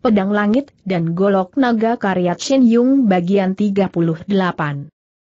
Pedang Langit dan Golok Naga karya Chen Yung bagian 38.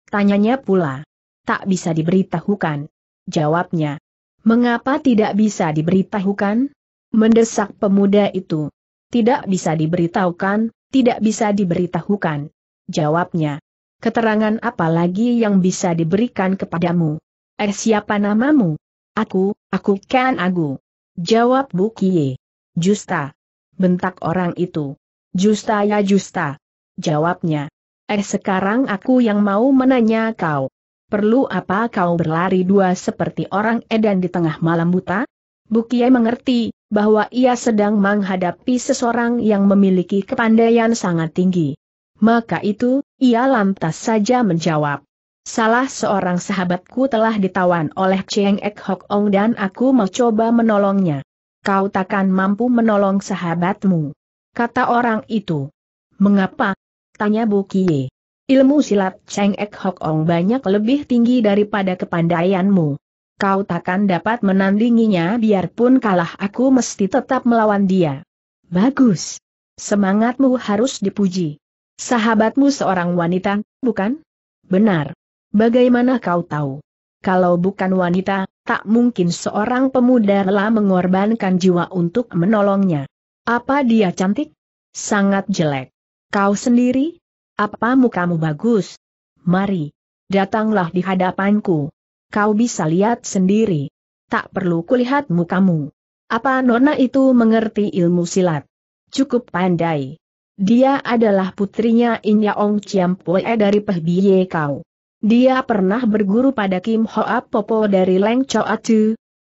Tanyanya pula. Tak bisa diberitahukan. Jawabnya. Mengapa tidak bisa diberitahukan? Mendesak pemuda itu. Tidak bisa diberitahukan, tidak bisa diberitahukan. Jawabnya. Keterangan apa lagi yang bisa diberikan kepadamu? Eh siapa namamu? Aku, aku Kan Agu. Jawab Bukie. Justa bentak orang itu. Justa ya justa. Jawabnya. Eh sekarang aku yang mau menanya kau. Perlu apa kau berlari dua seperti orang edan di tengah malam buta? Bukiai mengerti bahwa ia sedang menghadapi seseorang yang memiliki kepandaian sangat tinggi. Maka itu, ia lantas saja menjawab. Salah seorang sahabatku telah ditawan oleh Cheng Ek Hok Ong dan aku mau coba menolongnya kau takkan mampu menolong sahabatmu. Kata orang itu. Mengapa? Tanya Bu Kie. Ilmu silat Cheng Ek Hok Ong banyak lebih tinggi daripada kepandaianmu. Kau takkan dapat menandinginya biarpun kalah aku mesti tetap melawan dia. Bagus. Semangatmu harus dipuji. Sahabatmu seorang wanita, bukan? Benar. Bagaimana kau tahu? Kalau bukan wanita, tak mungkin seorang pemuda rela mengorbankan jiwa untuk menolongnya. Apa dia cantik? Sangat jelek. Kau sendiri? Apa mukamu bagus? Mari. Datanglah di hadapanku. Kau bisa lihat sendiri. Tak perlu kulihat mukamu. Apa nona itu mengerti ilmu silat? Cukup pandai. Dia adalah putrinya Inya Ong Chiam Pue dari Peh Kau. Dia pernah berguru pada Kim Hoa Popo dari Leng Choa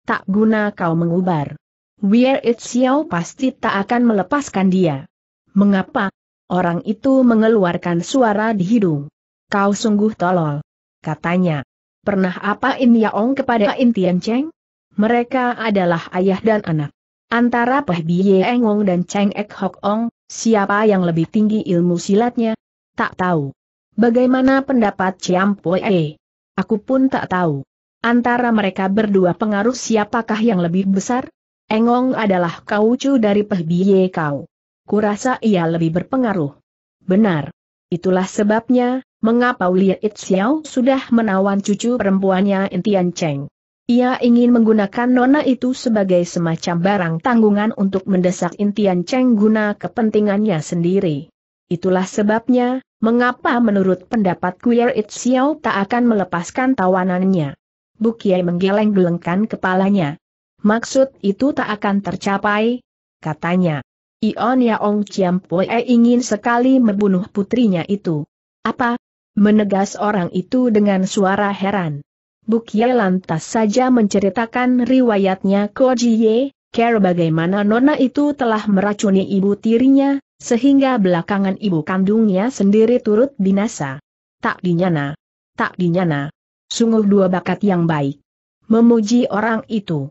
Tak guna kau mengubar. Where It Xiao pasti tak akan melepaskan dia. Mengapa? Orang itu mengeluarkan suara di hidung. Kau sungguh tolol. Katanya. Pernah apa In Yaong kepada In Tian Cheng? Mereka adalah ayah dan anak. Antara Peh Bie Engong dan Cheng Ek Hok Ong, siapa yang lebih tinggi ilmu silatnya? Tak tahu. Bagaimana pendapat Poe? Aku pun tak tahu. Antara mereka berdua pengaruh siapakah yang lebih besar? Engong adalah kaucu dari Pehbiye kau. Kurasa ia lebih berpengaruh. Benar. Itulah sebabnya, mengapa Liet Xiao sudah menawan cucu perempuannya Intian Cheng. Ia ingin menggunakan nona itu sebagai semacam barang tanggungan untuk mendesak Intian Cheng guna kepentingannya sendiri. Itulah sebabnya, Mengapa menurut pendapat Queer It Xiao tak akan melepaskan tawanannya? Bukiai menggeleng-gelengkan kepalanya. Maksud itu tak akan tercapai, katanya. Ion Yaong Chiampoe ingin sekali membunuh putrinya itu. Apa? Menegas orang itu dengan suara heran. Bukiai lantas saja menceritakan riwayatnya Koje Ye, care bagaimana nona itu telah meracuni ibu tirinya, sehingga belakangan ibu kandungnya sendiri turut binasa. Tak dinyana. Tak dinyana. Sungguh dua bakat yang baik. Memuji orang itu.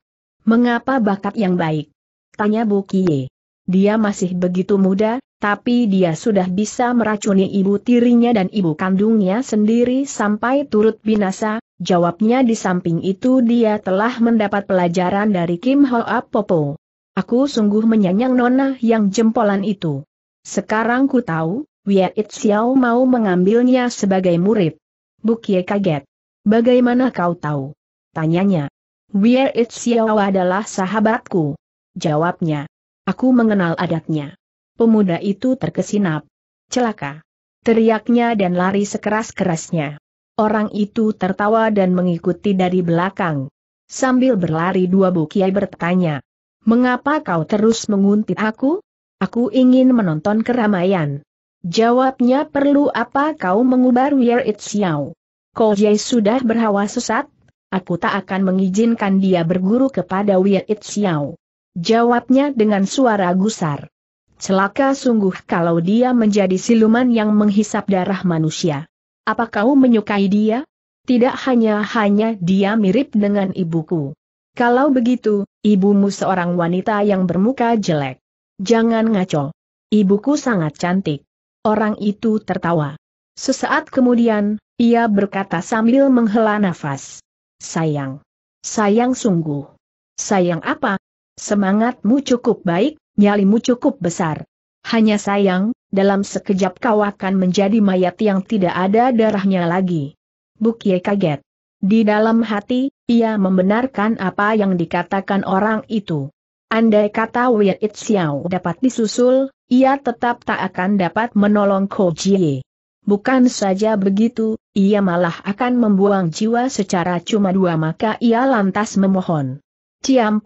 Mengapa bakat yang baik? Tanya Bu Kie. Dia masih begitu muda, tapi dia sudah bisa meracuni ibu tirinya dan ibu kandungnya sendiri sampai turut binasa, jawabnya di samping itu dia telah mendapat pelajaran dari Kim Hoa Popo. Aku sungguh menyanyang nona yang jempolan itu. Sekarang ku tahu, Wei Xiao mau mengambilnya sebagai murid. Bukie kaget. Bagaimana kau tahu? Tanyanya. Wei Xiao adalah sahabatku. Jawabnya. Aku mengenal adatnya. Pemuda itu terkesinap. Celaka. Teriaknya dan lari sekeras-kerasnya. Orang itu tertawa dan mengikuti dari belakang. Sambil berlari dua bukiai bertanya. Mengapa kau terus menguntit aku? Aku ingin menonton keramaian. Jawabnya perlu apa kau mengubar Weir it's Xiao? Ko Jai sudah berhawa sesat, aku tak akan mengizinkan dia berguru kepada Weir It Jawabnya dengan suara gusar. Celaka sungguh kalau dia menjadi siluman yang menghisap darah manusia. Apa kau menyukai dia? Tidak hanya-hanya dia mirip dengan ibuku. Kalau begitu, ibumu seorang wanita yang bermuka jelek. Jangan ngaco. Ibuku sangat cantik. Orang itu tertawa. Sesaat kemudian, ia berkata sambil menghela nafas. Sayang. Sayang sungguh. Sayang apa? Semangatmu cukup baik, nyalimu cukup besar. Hanya sayang, dalam sekejap kau akan menjadi mayat yang tidak ada darahnya lagi. Bukye kaget. Di dalam hati, ia membenarkan apa yang dikatakan orang itu. Andai kata Wei Itxiao dapat disusul, ia tetap tak akan dapat menolong Ko Jie. Bukan saja begitu, ia malah akan membuang jiwa secara cuma-dua maka ia lantas memohon.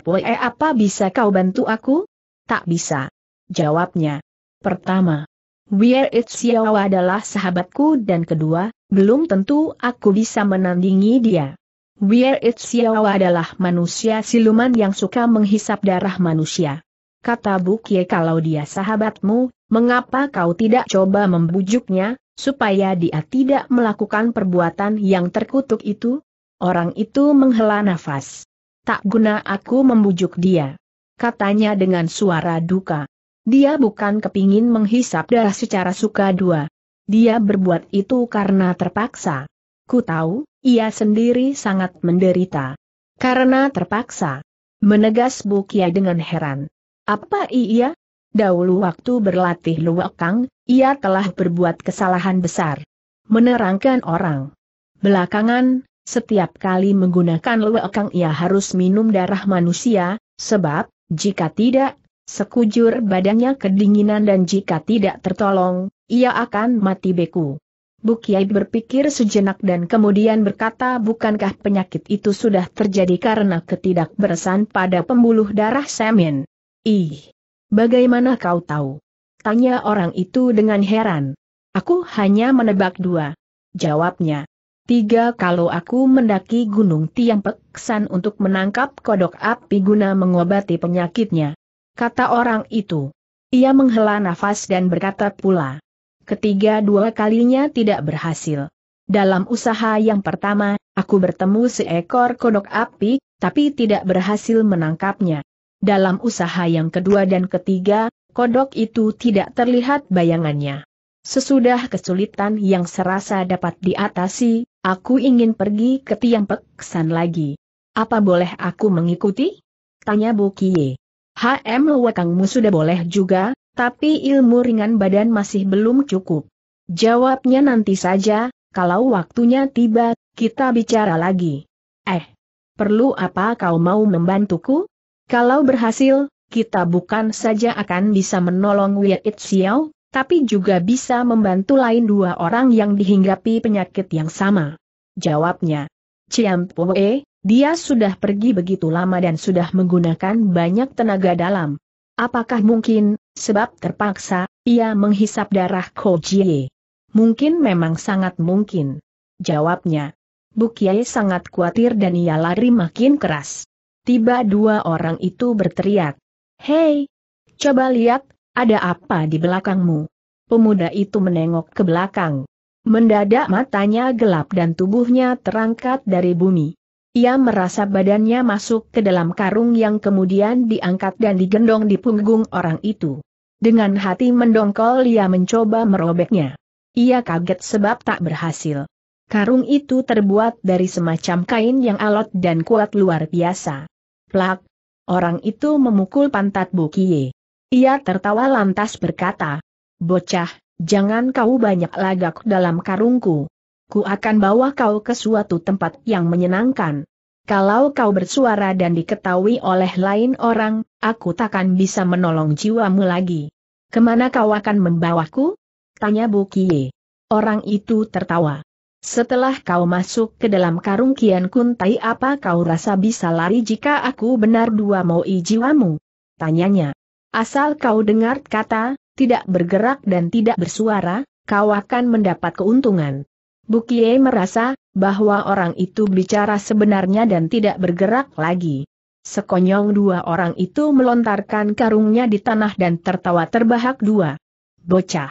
Pue apa bisa kau bantu aku? Tak bisa. Jawabnya. Pertama, Wei Itxiao adalah sahabatku dan kedua, belum tentu aku bisa menandingi dia. Weir Itziao adalah manusia siluman yang suka menghisap darah manusia. Kata Bukye kalau dia sahabatmu, mengapa kau tidak coba membujuknya, supaya dia tidak melakukan perbuatan yang terkutuk itu? Orang itu menghela nafas. Tak guna aku membujuk dia. Katanya dengan suara duka. Dia bukan kepingin menghisap darah secara suka dua. Dia berbuat itu karena terpaksa. Ku tahu, ia sendiri sangat menderita. Karena terpaksa. Menegas Bukia dengan heran. Apa iya? Dahulu waktu berlatih luwakang, ia telah berbuat kesalahan besar. Menerangkan orang. Belakangan, setiap kali menggunakan luwakang ia harus minum darah manusia, sebab, jika tidak, sekujur badannya kedinginan dan jika tidak tertolong, ia akan mati beku. Bukiai berpikir sejenak dan kemudian berkata bukankah penyakit itu sudah terjadi karena ketidakberesan pada pembuluh darah Semin? Ih! Bagaimana kau tahu? Tanya orang itu dengan heran. Aku hanya menebak dua. Jawabnya. Tiga kalau aku mendaki Gunung Tiang Peksan untuk menangkap kodok api guna mengobati penyakitnya. Kata orang itu. Ia menghela nafas dan berkata pula ketiga dua kalinya tidak berhasil. Dalam usaha yang pertama, aku bertemu seekor kodok api, tapi tidak berhasil menangkapnya. Dalam usaha yang kedua dan ketiga, kodok itu tidak terlihat bayangannya. Sesudah kesulitan yang serasa dapat diatasi, aku ingin pergi ke tiang peksan lagi. Apa boleh aku mengikuti? Tanya Bu Kie. HM Wakangmu sudah boleh juga, tapi ilmu ringan badan masih belum cukup. Jawabnya nanti saja, kalau waktunya tiba, kita bicara lagi. Eh, perlu apa kau mau membantuku? Kalau berhasil, kita bukan saja akan bisa menolong Wei Itziao, tapi juga bisa membantu lain dua orang yang dihinggapi penyakit yang sama. Jawabnya, Ciam Poe, dia sudah pergi begitu lama dan sudah menggunakan banyak tenaga dalam. Apakah mungkin, sebab terpaksa, ia menghisap darah Ko Jie? Mungkin memang sangat mungkin. Jawabnya. Bukiai sangat khawatir dan ia lari makin keras. Tiba dua orang itu berteriak. Hei! Coba lihat, ada apa di belakangmu? Pemuda itu menengok ke belakang. Mendadak matanya gelap dan tubuhnya terangkat dari bumi. Ia merasa badannya masuk ke dalam karung yang kemudian diangkat dan digendong di punggung orang itu. Dengan hati mendongkol ia mencoba merobeknya. Ia kaget sebab tak berhasil. Karung itu terbuat dari semacam kain yang alot dan kuat luar biasa. Plak! Orang itu memukul pantat Bukie. Ia tertawa lantas berkata, Bocah, jangan kau banyak lagak dalam karungku ku akan bawa kau ke suatu tempat yang menyenangkan. Kalau kau bersuara dan diketahui oleh lain orang, aku takkan bisa menolong jiwamu lagi. Kemana kau akan membawaku? Tanya Bu Bukie. Orang itu tertawa. Setelah kau masuk ke dalam karung Kian Kuntai apa kau rasa bisa lari jika aku benar dua mau jiwamu? Tanyanya. Asal kau dengar kata, tidak bergerak dan tidak bersuara, kau akan mendapat keuntungan. Bukie merasa bahwa orang itu bicara sebenarnya dan tidak bergerak lagi. Sekonyong dua orang itu melontarkan karungnya di tanah dan tertawa terbahak dua. Bocah.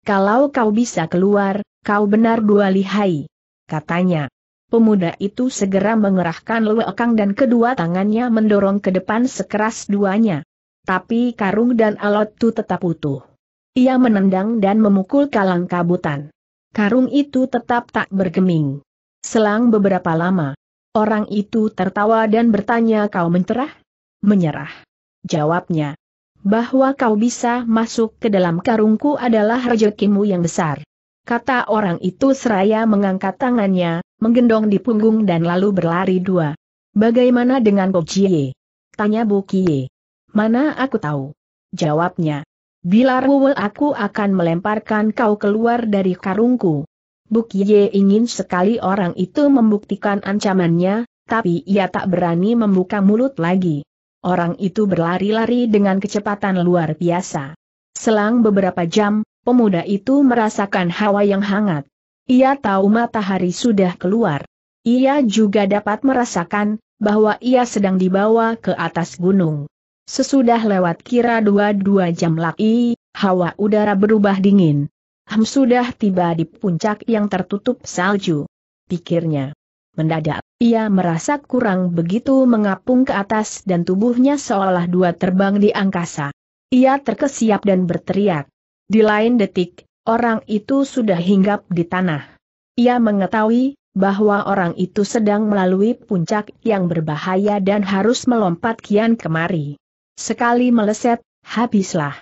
Kalau kau bisa keluar, kau benar dua lihai. Katanya. Pemuda itu segera mengerahkan lewekang dan kedua tangannya mendorong ke depan sekeras duanya. Tapi karung dan alot itu tetap utuh. Ia menendang dan memukul kalang kabutan. Karung itu tetap tak bergeming. Selang beberapa lama, orang itu tertawa dan bertanya kau menyerah? Menyerah. Jawabnya, bahwa kau bisa masuk ke dalam karungku adalah rezekimu yang besar. Kata orang itu seraya mengangkat tangannya, menggendong di punggung dan lalu berlari dua. Bagaimana dengan Jie?" Tanya Bokie. Mana aku tahu? Jawabnya. Bila ruwe aku akan melemparkan kau keluar dari karungku. Buk Ye ingin sekali orang itu membuktikan ancamannya, tapi ia tak berani membuka mulut lagi. Orang itu berlari-lari dengan kecepatan luar biasa. Selang beberapa jam, pemuda itu merasakan hawa yang hangat. Ia tahu matahari sudah keluar. Ia juga dapat merasakan bahwa ia sedang dibawa ke atas gunung. Sesudah lewat kira dua-dua jam lagi, hawa udara berubah dingin. Ham sudah tiba di puncak yang tertutup salju. Pikirnya. Mendadak, ia merasa kurang begitu mengapung ke atas dan tubuhnya seolah dua terbang di angkasa. Ia terkesiap dan berteriak. Di lain detik, orang itu sudah hinggap di tanah. Ia mengetahui bahwa orang itu sedang melalui puncak yang berbahaya dan harus melompat kian kemari. Sekali meleset, habislah.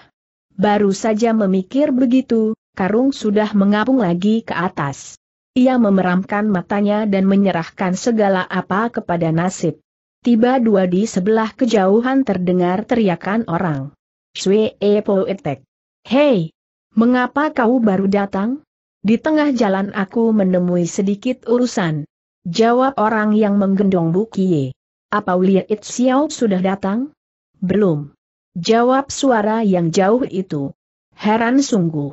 Baru saja memikir begitu, karung sudah mengapung lagi ke atas. Ia memeramkan matanya dan menyerahkan segala apa kepada nasib. Tiba dua di sebelah kejauhan terdengar teriakan orang. Swe e Etek, Hei! Mengapa kau baru datang? Di tengah jalan aku menemui sedikit urusan. Jawab orang yang menggendong bukie. Apa Liet Xiao sudah datang? Belum. Jawab suara yang jauh itu. Heran sungguh.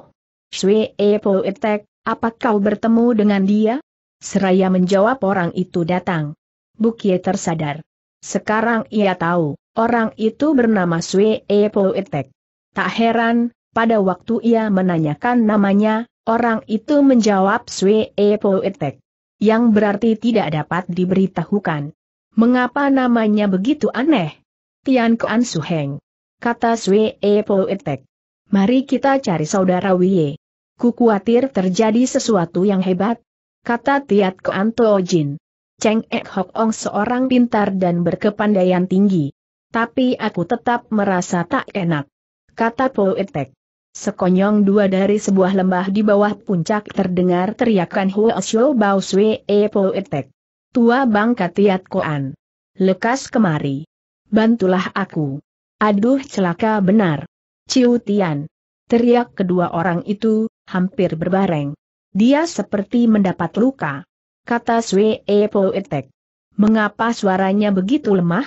Sue e Po Etek, apa kau bertemu dengan dia? Seraya menjawab orang itu datang. Bukie tersadar. Sekarang ia tahu, orang itu bernama Sue e Po Etek. Tak heran, pada waktu ia menanyakan namanya, orang itu menjawab Sue e Po Etek. Yang berarti tidak dapat diberitahukan. Mengapa namanya begitu aneh? Tian Kuan Heng, Kata Sue E Poetek. Mari kita cari saudara Wie. Ku khawatir terjadi sesuatu yang hebat. Kata Tiat Kuan Jin. Cheng Ek Hok Ong seorang pintar dan berkepandaian tinggi. Tapi aku tetap merasa tak enak. Kata Poetek. Sekonyong dua dari sebuah lembah di bawah puncak terdengar teriakan Huo Xiao Bao Sui E Poetek. Tua bangka Tiat Kuan. Lekas kemari bantulah aku. Aduh celaka benar. Ciu Tian. Teriak kedua orang itu, hampir berbareng. Dia seperti mendapat luka. Kata Swe Epo Etek. Mengapa suaranya begitu lemah?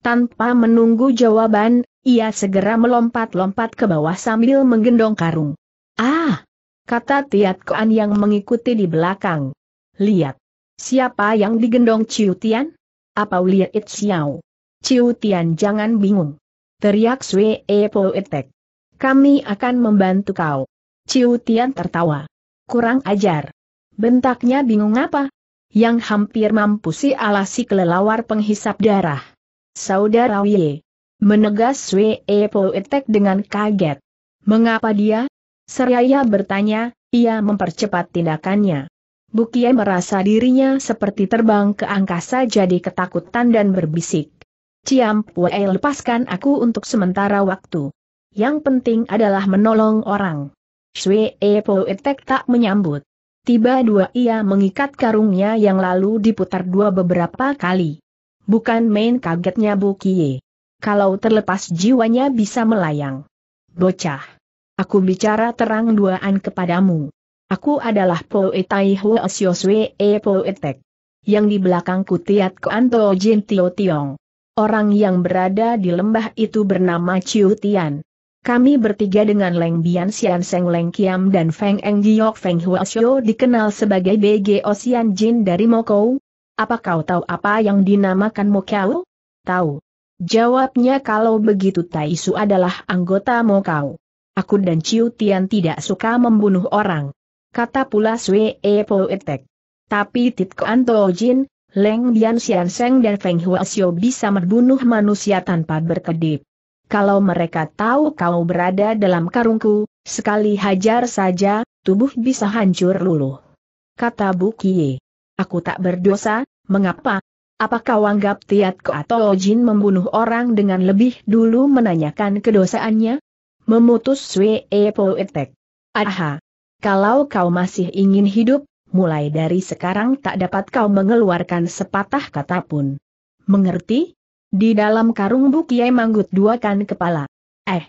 Tanpa menunggu jawaban, ia segera melompat-lompat ke bawah sambil menggendong karung. Ah! Kata Tiat Koan yang mengikuti di belakang. Lihat! Siapa yang digendong Ciutian? Apa Liat It Xiao? Ciu Tian jangan bingung. Teriak Sue Po Etek. Kami akan membantu kau. Ciu Tian tertawa. Kurang ajar. Bentaknya bingung apa? Yang hampir mampu si alasi kelelawar penghisap darah. Saudara Wie. Menegas Sue Po Etek dengan kaget. Mengapa dia? Seraya bertanya, ia mempercepat tindakannya. Bukie merasa dirinya seperti terbang ke angkasa jadi ketakutan dan berbisik. Ciam Pue lepaskan aku untuk sementara waktu. Yang penting adalah menolong orang. Sue Poe Tek tak menyambut. Tiba dua ia mengikat karungnya yang lalu diputar dua beberapa kali. Bukan main kagetnya Bu Kie. Kalau terlepas jiwanya bisa melayang. Bocah. Aku bicara terang duaan kepadamu. Aku adalah Poe Tai Hua Sio Sue Poe Tek. Yang di belakangku Tiat Anto Jin Tio Tiong. Orang yang berada di lembah itu bernama Chiu Tian. Kami bertiga dengan Leng Bian Xian Seng Leng Kiam dan Feng Eng Giok Feng Hua Xiu dikenal sebagai BG Ocean Jin dari Mokou. Apa kau tahu apa yang dinamakan Mokau? Tahu. Jawabnya kalau begitu Tai Su adalah anggota Mokau. Aku dan Chiu Tian tidak suka membunuh orang. Kata pula Sue Epo Etek. Tapi Titko Anto Jin, Leng Dian Xiang dan Feng Huasyo bisa membunuh manusia tanpa berkedip. Kalau mereka tahu kau berada dalam karungku, sekali hajar saja, tubuh bisa hancur luluh. Kata Bu Kie. Aku tak berdosa, mengapa? Apakah kau anggap Tiat Ko atau Jin membunuh orang dengan lebih dulu menanyakan kedosaannya? Memutus Sue Epo Etek. Aha. Kalau kau masih ingin hidup, mulai dari sekarang tak dapat kau mengeluarkan sepatah kata pun. Mengerti? Di dalam karung Bukiai manggut duakan kepala. Eh,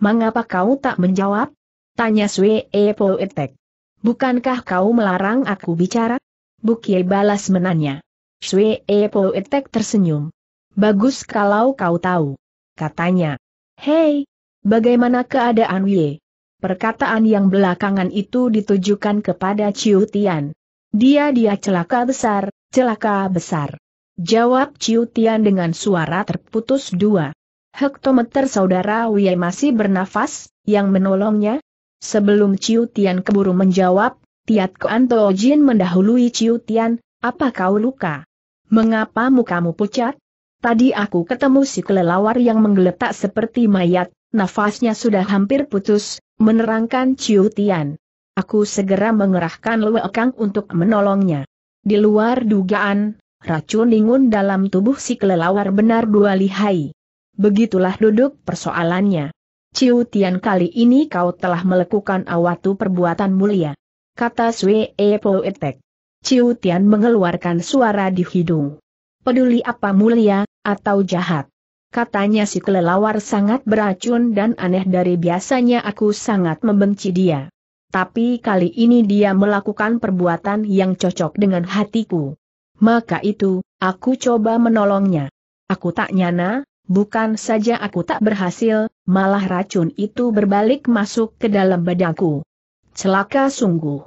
mengapa kau tak menjawab? Tanya Sui Epo Etek. Bukankah kau melarang aku bicara? Bukiai balas menanya. Sui Epo Etek tersenyum. Bagus kalau kau tahu. Katanya. Hei, bagaimana keadaan Wye? Perkataan yang belakangan itu ditujukan kepada Ciu Tian. Dia-dia celaka besar, celaka besar. Jawab Ciu Tian dengan suara terputus dua. Hektometer saudara Wei masih bernafas, yang menolongnya? Sebelum Ciu Tian keburu menjawab, Tiat Tuo Jin mendahului Ciu Tian, apa kau luka? Mengapa mukamu pucat? Tadi aku ketemu si kelelawar yang menggeletak seperti mayat, nafasnya sudah hampir putus, Menerangkan Ciu Tian. Aku segera mengerahkan Lue Kang untuk menolongnya. Di luar dugaan, racun lingun dalam tubuh si kelelawar benar dua lihai. Begitulah duduk persoalannya. Ciu Tian kali ini kau telah melakukan awatu perbuatan mulia. Kata Sue Epo Etek. Ciu Tian mengeluarkan suara di hidung. Peduli apa mulia, atau jahat. Katanya si kelelawar sangat beracun dan aneh dari biasanya aku sangat membenci dia. Tapi kali ini dia melakukan perbuatan yang cocok dengan hatiku. Maka itu, aku coba menolongnya. Aku tak nyana, bukan saja aku tak berhasil, malah racun itu berbalik masuk ke dalam badanku. Celaka sungguh.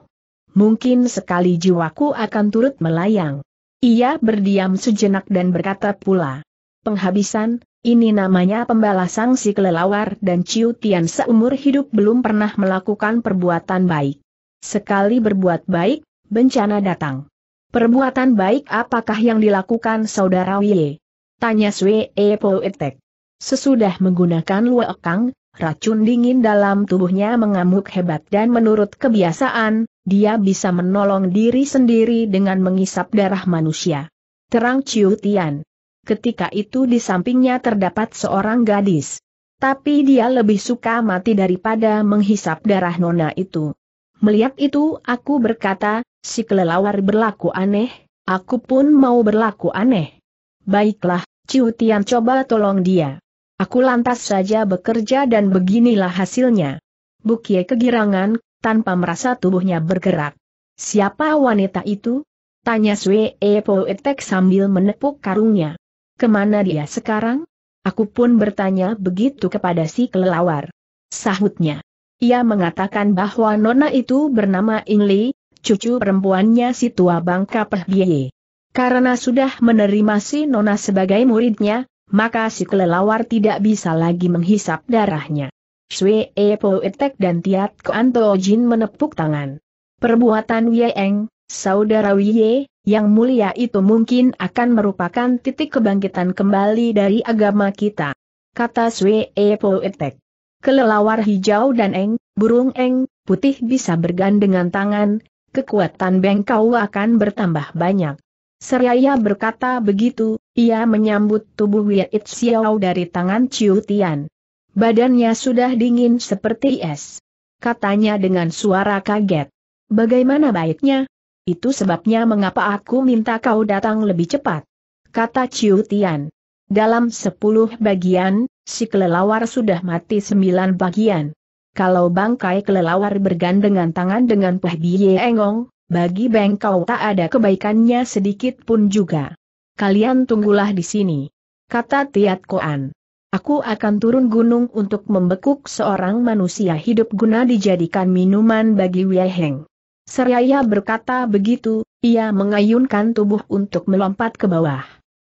Mungkin sekali jiwaku akan turut melayang. Ia berdiam sejenak dan berkata pula. Penghabisan, ini namanya pembalasan si kelelawar dan Ciu Tian seumur hidup belum pernah melakukan perbuatan baik. Sekali berbuat baik, bencana datang. Perbuatan baik apakah yang dilakukan saudara Wie? Tanya Sui E. Etek. Sesudah menggunakan Kang, racun dingin dalam tubuhnya mengamuk hebat dan menurut kebiasaan, dia bisa menolong diri sendiri dengan mengisap darah manusia. Terang Ciu Tian ketika itu di sampingnya terdapat seorang gadis. Tapi dia lebih suka mati daripada menghisap darah nona itu. Melihat itu aku berkata, si kelelawar berlaku aneh, aku pun mau berlaku aneh. Baiklah, ciutian coba tolong dia. Aku lantas saja bekerja dan beginilah hasilnya. Bukie kegirangan, tanpa merasa tubuhnya bergerak. Siapa wanita itu? Tanya Sue Epoetek sambil menepuk karungnya. Kemana dia sekarang? Aku pun bertanya begitu kepada si kelelawar. Sahutnya. Ia mengatakan bahwa nona itu bernama Inli, cucu perempuannya si tua bangka Pehbiye. Karena sudah menerima si nona sebagai muridnya, maka si kelelawar tidak bisa lagi menghisap darahnya. Sue Epo Etek dan Tiat Anto Jin menepuk tangan. Perbuatan Wieng, saudara Wie, yang mulia itu mungkin akan merupakan titik kebangkitan kembali dari agama kita. Kata Swee Poetek. Kelelawar hijau dan eng, burung eng, putih bisa bergandengan tangan, kekuatan bengkau akan bertambah banyak. Seraya berkata begitu, ia menyambut tubuh Wiat Xiao dari tangan Ciu Tian. Badannya sudah dingin seperti es. Katanya dengan suara kaget. Bagaimana baiknya, itu sebabnya mengapa aku minta kau datang lebih cepat. Kata Ciu Tian. Dalam sepuluh bagian, si kelelawar sudah mati sembilan bagian. Kalau bangkai kelelawar bergandengan tangan dengan Peh Biye Engong, bagi Bengkau tak ada kebaikannya sedikit pun juga. Kalian tunggulah di sini. Kata Tiat Koan. Aku akan turun gunung untuk membekuk seorang manusia hidup guna dijadikan minuman bagi Heng. Seraya berkata begitu, ia mengayunkan tubuh untuk melompat ke bawah.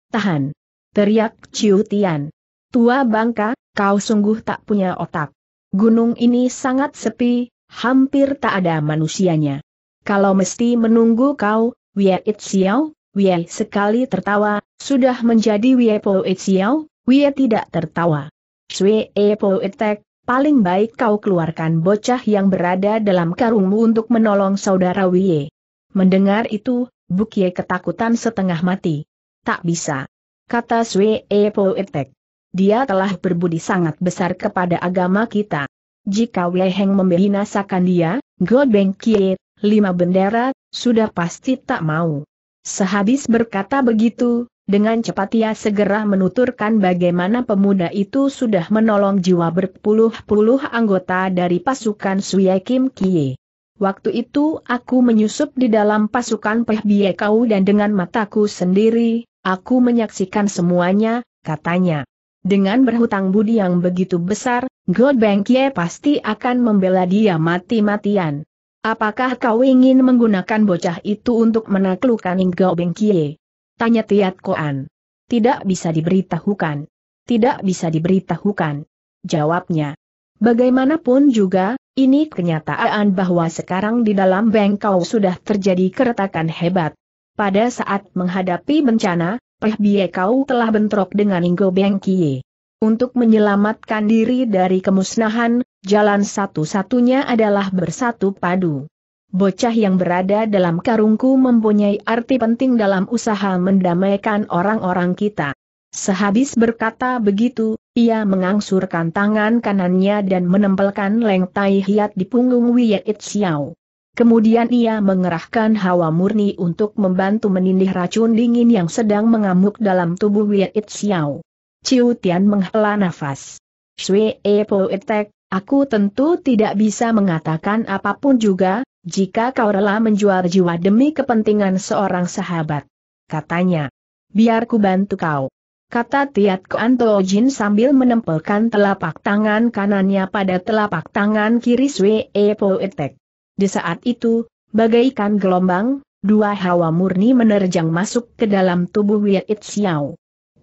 Tahan! Teriak Ciu Tian. Tua bangka, kau sungguh tak punya otak. Gunung ini sangat sepi, hampir tak ada manusianya. Kalau mesti menunggu kau, Wei Xiao, Wei sekali tertawa, sudah menjadi Wei Po Xiao, Wei tidak tertawa. Sui E Po Etek, paling baik kau keluarkan bocah yang berada dalam karungmu untuk menolong saudara Wiye. Mendengar itu, Bukye ketakutan setengah mati. Tak bisa. Kata Epo e Poetek. Dia telah berbudi sangat besar kepada agama kita. Jika Wei Heng membinasakan dia, God Godbeng Kie, lima bendera, sudah pasti tak mau. Sehabis berkata begitu, dengan cepat ia segera menuturkan bagaimana pemuda itu sudah menolong jiwa berpuluh-puluh anggota dari pasukan Suye Kim Kie. Waktu itu aku menyusup di dalam pasukan Peh Bie Kau dan dengan mataku sendiri, aku menyaksikan semuanya, katanya. Dengan berhutang budi yang begitu besar, God Bang Kie pasti akan membela dia mati-matian. Apakah kau ingin menggunakan bocah itu untuk menaklukkan God Kie? Tanya Tiat Koan. Tidak bisa diberitahukan. Tidak bisa diberitahukan. Jawabnya. Bagaimanapun juga, ini kenyataan bahwa sekarang di dalam bengkau sudah terjadi keretakan hebat. Pada saat menghadapi bencana, Peh Bie Kau telah bentrok dengan Inggo Bengkie. Untuk menyelamatkan diri dari kemusnahan, jalan satu-satunya adalah bersatu padu. Bocah yang berada dalam karungku mempunyai arti penting dalam usaha mendamaikan orang-orang kita. Sehabis berkata begitu, ia mengangsurkan tangan kanannya dan menempelkan tai hiat di punggung Wye It Xiao. Kemudian ia mengerahkan hawa murni untuk membantu menindih racun dingin yang sedang mengamuk dalam tubuh Wye It Xiao. Ciu Tian menghela nafas. Shui Epo eh, Etek, eh, aku tentu tidak bisa mengatakan apapun juga, jika kau rela menjual jiwa demi kepentingan seorang sahabat. Katanya, biar ku bantu kau. Kata Tiat Koanto Jin sambil menempelkan telapak tangan kanannya pada telapak tangan kiri Sui Epo Etek. Di saat itu, bagaikan gelombang, dua hawa murni menerjang masuk ke dalam tubuh Wei Xiao.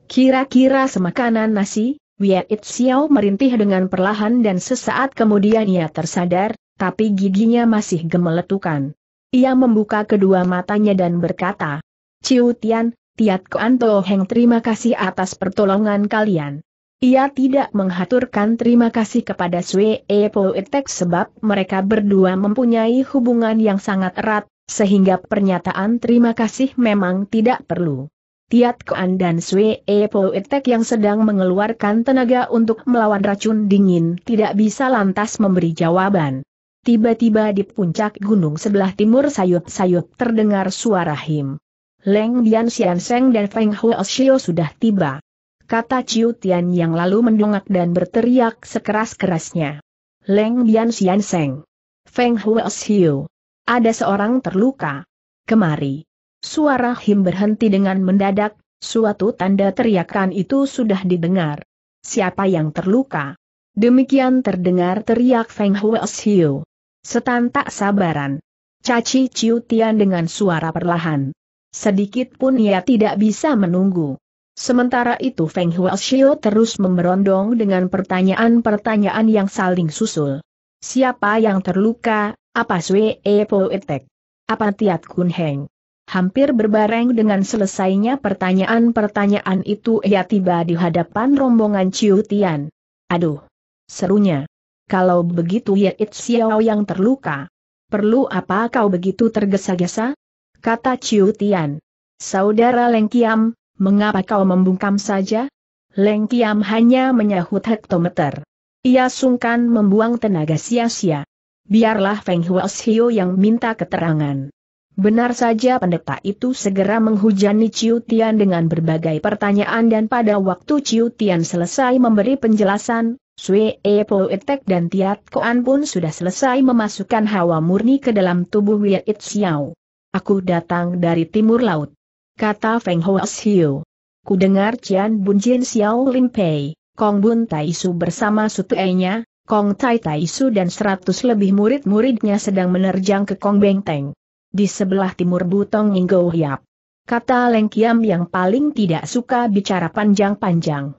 Kira-kira semakanan nasi, Wei Xiao merintih dengan perlahan dan sesaat kemudian ia tersadar, tapi giginya masih gemeletukan. Ia membuka kedua matanya dan berkata, Ciu Tian, Tiat Kuan Heng terima kasih atas pertolongan kalian. Ia tidak menghaturkan terima kasih kepada Sue Epo Etek sebab mereka berdua mempunyai hubungan yang sangat erat, sehingga pernyataan terima kasih memang tidak perlu. Tiat Kuan dan Sue Epo Etek yang sedang mengeluarkan tenaga untuk melawan racun dingin tidak bisa lantas memberi jawaban. Tiba-tiba di puncak gunung sebelah timur sayup-sayup terdengar suara him. Leng Bian, Xian Seng dan Feng Huo Shio sudah tiba. Kata Chiu Tian yang lalu mendongak dan berteriak sekeras-kerasnya. Leng Bian, Xian Seng. Feng Huo Shio. Ada seorang terluka. Kemari. Suara Him berhenti dengan mendadak, suatu tanda teriakan itu sudah didengar. Siapa yang terluka? Demikian terdengar teriak Feng Huo Shio. Setan tak sabaran. Caci Ciutian dengan suara perlahan. Sedikit pun ia tidak bisa menunggu. Sementara itu Feng Huoshio terus memerondong dengan pertanyaan-pertanyaan yang saling susul. Siapa yang terluka? Apa Sue e Po Etek? Apa Tiat Kun Heng? Hampir berbareng dengan selesainya pertanyaan-pertanyaan itu ia tiba di hadapan rombongan Ciutian. Aduh! Serunya. Kalau begitu ya It Xiao yang terluka. Perlu apa kau begitu tergesa-gesa? Kata Chiu Tian. Saudara Leng Kiam, mengapa kau membungkam saja? Leng Kiam hanya menyahut hektometer. Ia sungkan membuang tenaga sia-sia. Biarlah Feng Huoshio yang minta keterangan. Benar saja pendeta itu segera menghujani Chiu Tian dengan berbagai pertanyaan dan pada waktu Chiu Tian selesai memberi penjelasan, Sue Epo Etek dan Tiat Koan pun sudah selesai memasukkan hawa murni ke dalam tubuh Wei It Xiao. Aku datang dari timur laut. Kata Feng Hua Hiu. Ku dengar Cian Bun Jin Xiao Lim Pei, Kong Bun Tai Su bersama sutuainya, Kong Tai Tai Su dan seratus lebih murid-muridnya sedang menerjang ke Kong Beng Teng, Di sebelah timur Butong Inggo Hiap. Kata Leng Kiam yang paling tidak suka bicara panjang-panjang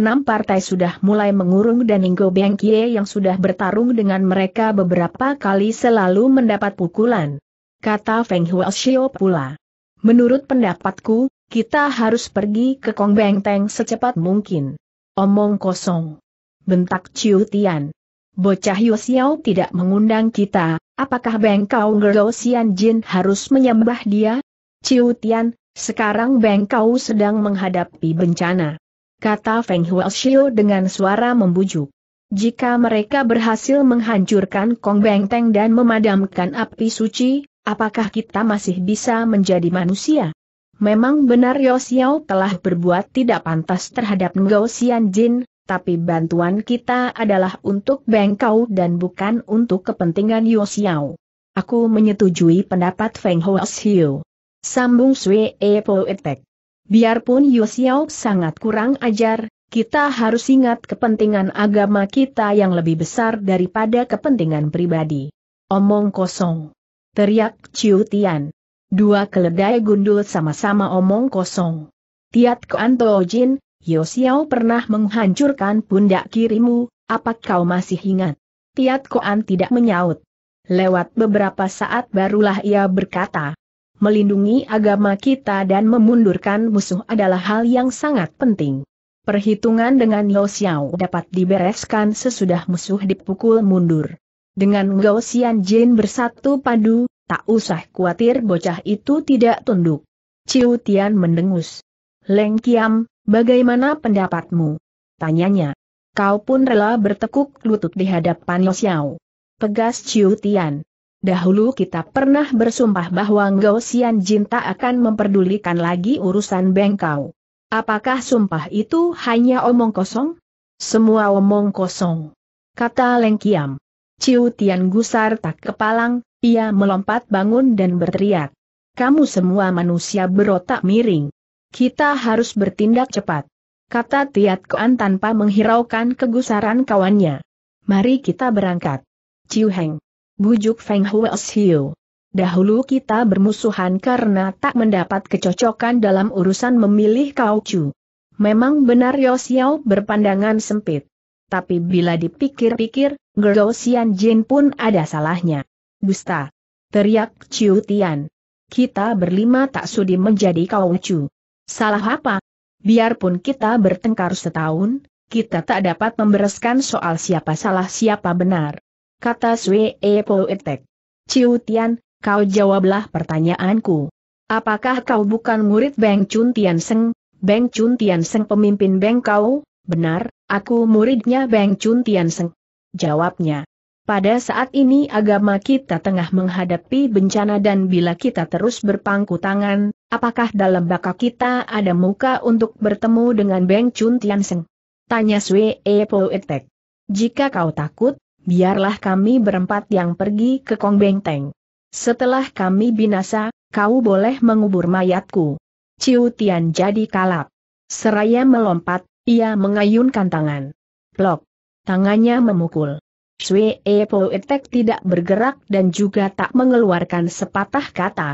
enam partai sudah mulai mengurung dan Inggo Bengkie yang sudah bertarung dengan mereka beberapa kali selalu mendapat pukulan. Kata Feng Huoshio pula. Menurut pendapatku, kita harus pergi ke Kong Bengteng secepat mungkin. Omong kosong. Bentak Ciu Tian. Bocah Yosiao tidak mengundang kita, apakah Bengkau Ngerlo Sian Jin harus menyembah dia? Ciu Tian, sekarang Bengkau sedang menghadapi bencana kata Feng Xiao dengan suara membujuk. Jika mereka berhasil menghancurkan Kong Beng Teng dan memadamkan api suci, apakah kita masih bisa menjadi manusia? Memang benar Yosiao telah berbuat tidak pantas terhadap Ngao Jin, tapi bantuan kita adalah untuk Beng Kau dan bukan untuk kepentingan Yosiao. Aku menyetujui pendapat Feng Huo Sambung Sui Epo Etek. Biarpun Yu Xiao sangat kurang ajar, kita harus ingat kepentingan agama kita yang lebih besar daripada kepentingan pribadi. Omong kosong. Teriak Ciu Tian. Dua keledai gundul sama-sama omong kosong. Tiat Kuanto Jin, Yu Xiao pernah menghancurkan pundak kirimu, apa kau masih ingat? Tiat Koan tidak menyaut. Lewat beberapa saat barulah ia berkata, melindungi agama kita dan memundurkan musuh adalah hal yang sangat penting. Perhitungan dengan Yao Xiao dapat dibereskan sesudah musuh dipukul mundur. Dengan Gao Xian Jin bersatu padu, tak usah khawatir bocah itu tidak tunduk. Ciu Tian mendengus. Leng Kiam, bagaimana pendapatmu? Tanyanya. Kau pun rela bertekuk lutut di hadapan Yao Xiao. Tegas Ciu Tian. Dahulu kita pernah bersumpah bahwa Ngo Sian Jin tak akan memperdulikan lagi urusan bengkau. Apakah sumpah itu hanya omong kosong? Semua omong kosong. Kata Leng Kiam. Ciu Tian gusar tak kepalang, ia melompat bangun dan berteriak. Kamu semua manusia berotak miring. Kita harus bertindak cepat. Kata Tiat Kuan tanpa menghiraukan kegusaran kawannya. Mari kita berangkat. Ciu Heng bujuk Feng Huo Xiu. Dahulu kita bermusuhan karena tak mendapat kecocokan dalam urusan memilih Kau Chu. Memang benar Yo Xiao berpandangan sempit. Tapi bila dipikir-pikir, Gerdo Xian Jin pun ada salahnya. Dusta. Teriak Chiu Tian. Kita berlima tak sudi menjadi Kau Chu. Salah apa? Biarpun kita bertengkar setahun, kita tak dapat membereskan soal siapa salah siapa benar kata Sue Poetek. Ciu Tian, kau jawablah pertanyaanku. Apakah kau bukan murid Beng Chun Tian Seng? Beng Chun Tian Seng pemimpin Beng Kau? Benar, aku muridnya Beng Chun Tian Seng. Jawabnya. Pada saat ini agama kita tengah menghadapi bencana dan bila kita terus berpangku tangan, apakah dalam bakal kita ada muka untuk bertemu dengan Beng Chun Tian Seng? Tanya Sue Etek. Jika kau takut, biarlah kami berempat yang pergi ke Kong Beng Teng. Setelah kami binasa, kau boleh mengubur mayatku. Ciu Tian jadi kalap. Seraya melompat, ia mengayunkan tangan. Plok. Tangannya memukul. Sui E Etek tidak bergerak dan juga tak mengeluarkan sepatah kata.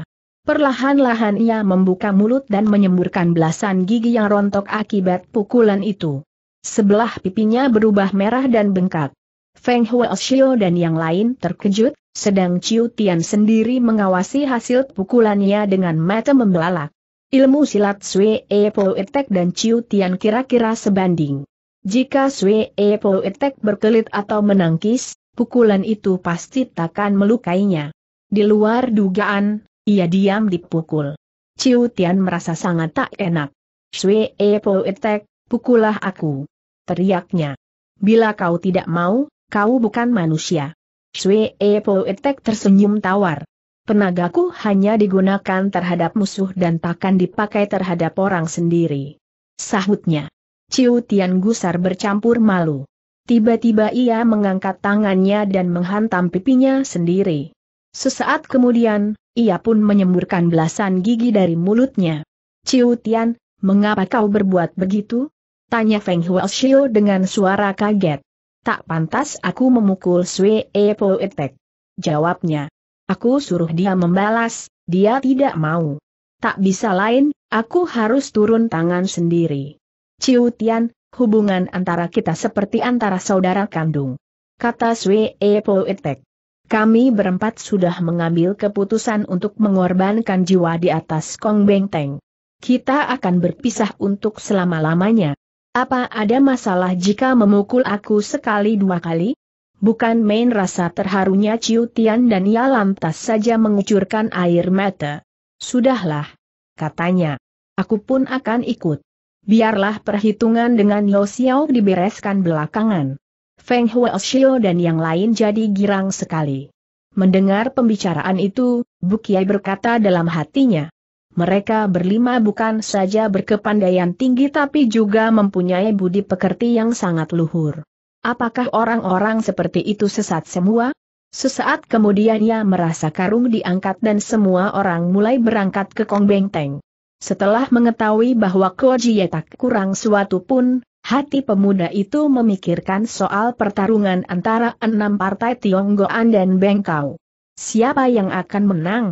Perlahan-lahan ia membuka mulut dan menyemburkan belasan gigi yang rontok akibat pukulan itu. Sebelah pipinya berubah merah dan bengkak. Feng Xiao dan yang lain terkejut, sedang Ciu Tian sendiri mengawasi hasil pukulannya dengan mata membelalak. Ilmu silat Sui E Po Etek dan Ciu Tian kira-kira sebanding. Jika Sui E Po Etek berkelit atau menangkis, pukulan itu pasti takkan melukainya. Di luar dugaan, ia diam dipukul. Ciu Tian merasa sangat tak enak. Sui E Po Etek, pukulah aku. Teriaknya. Bila kau tidak mau, kau bukan manusia. Sue Etek tersenyum tawar. Penagaku hanya digunakan terhadap musuh dan takkan dipakai terhadap orang sendiri. Sahutnya. Ciu Tian Gusar bercampur malu. Tiba-tiba ia mengangkat tangannya dan menghantam pipinya sendiri. Sesaat kemudian, ia pun menyemburkan belasan gigi dari mulutnya. Ciu Tian, mengapa kau berbuat begitu? Tanya Feng Huo Xiu dengan suara kaget tak pantas aku memukul Sue Epo Etek. Jawabnya. Aku suruh dia membalas, dia tidak mau. Tak bisa lain, aku harus turun tangan sendiri. Ciu Tian, hubungan antara kita seperti antara saudara kandung. Kata Sue Epo Etek. Kami berempat sudah mengambil keputusan untuk mengorbankan jiwa di atas Kong Beng Teng. Kita akan berpisah untuk selama-lamanya, apa ada masalah jika memukul aku sekali dua kali? Bukan main rasa terharunya Ciu Tian dan ia lantas saja mengucurkan air mata. Sudahlah, katanya. Aku pun akan ikut. Biarlah perhitungan dengan Yo Xiao dibereskan belakangan. Feng Huoshio dan yang lain jadi girang sekali. Mendengar pembicaraan itu, Bukiai berkata dalam hatinya. Mereka berlima bukan saja berkepandaian tinggi tapi juga mempunyai budi pekerti yang sangat luhur. Apakah orang-orang seperti itu sesat semua? Sesaat kemudian ia merasa karung diangkat dan semua orang mulai berangkat ke Kong Beng Teng. Setelah mengetahui bahwa Koji tak kurang suatu pun, hati pemuda itu memikirkan soal pertarungan antara enam partai Tionggoan dan Bengkau. Siapa yang akan menang?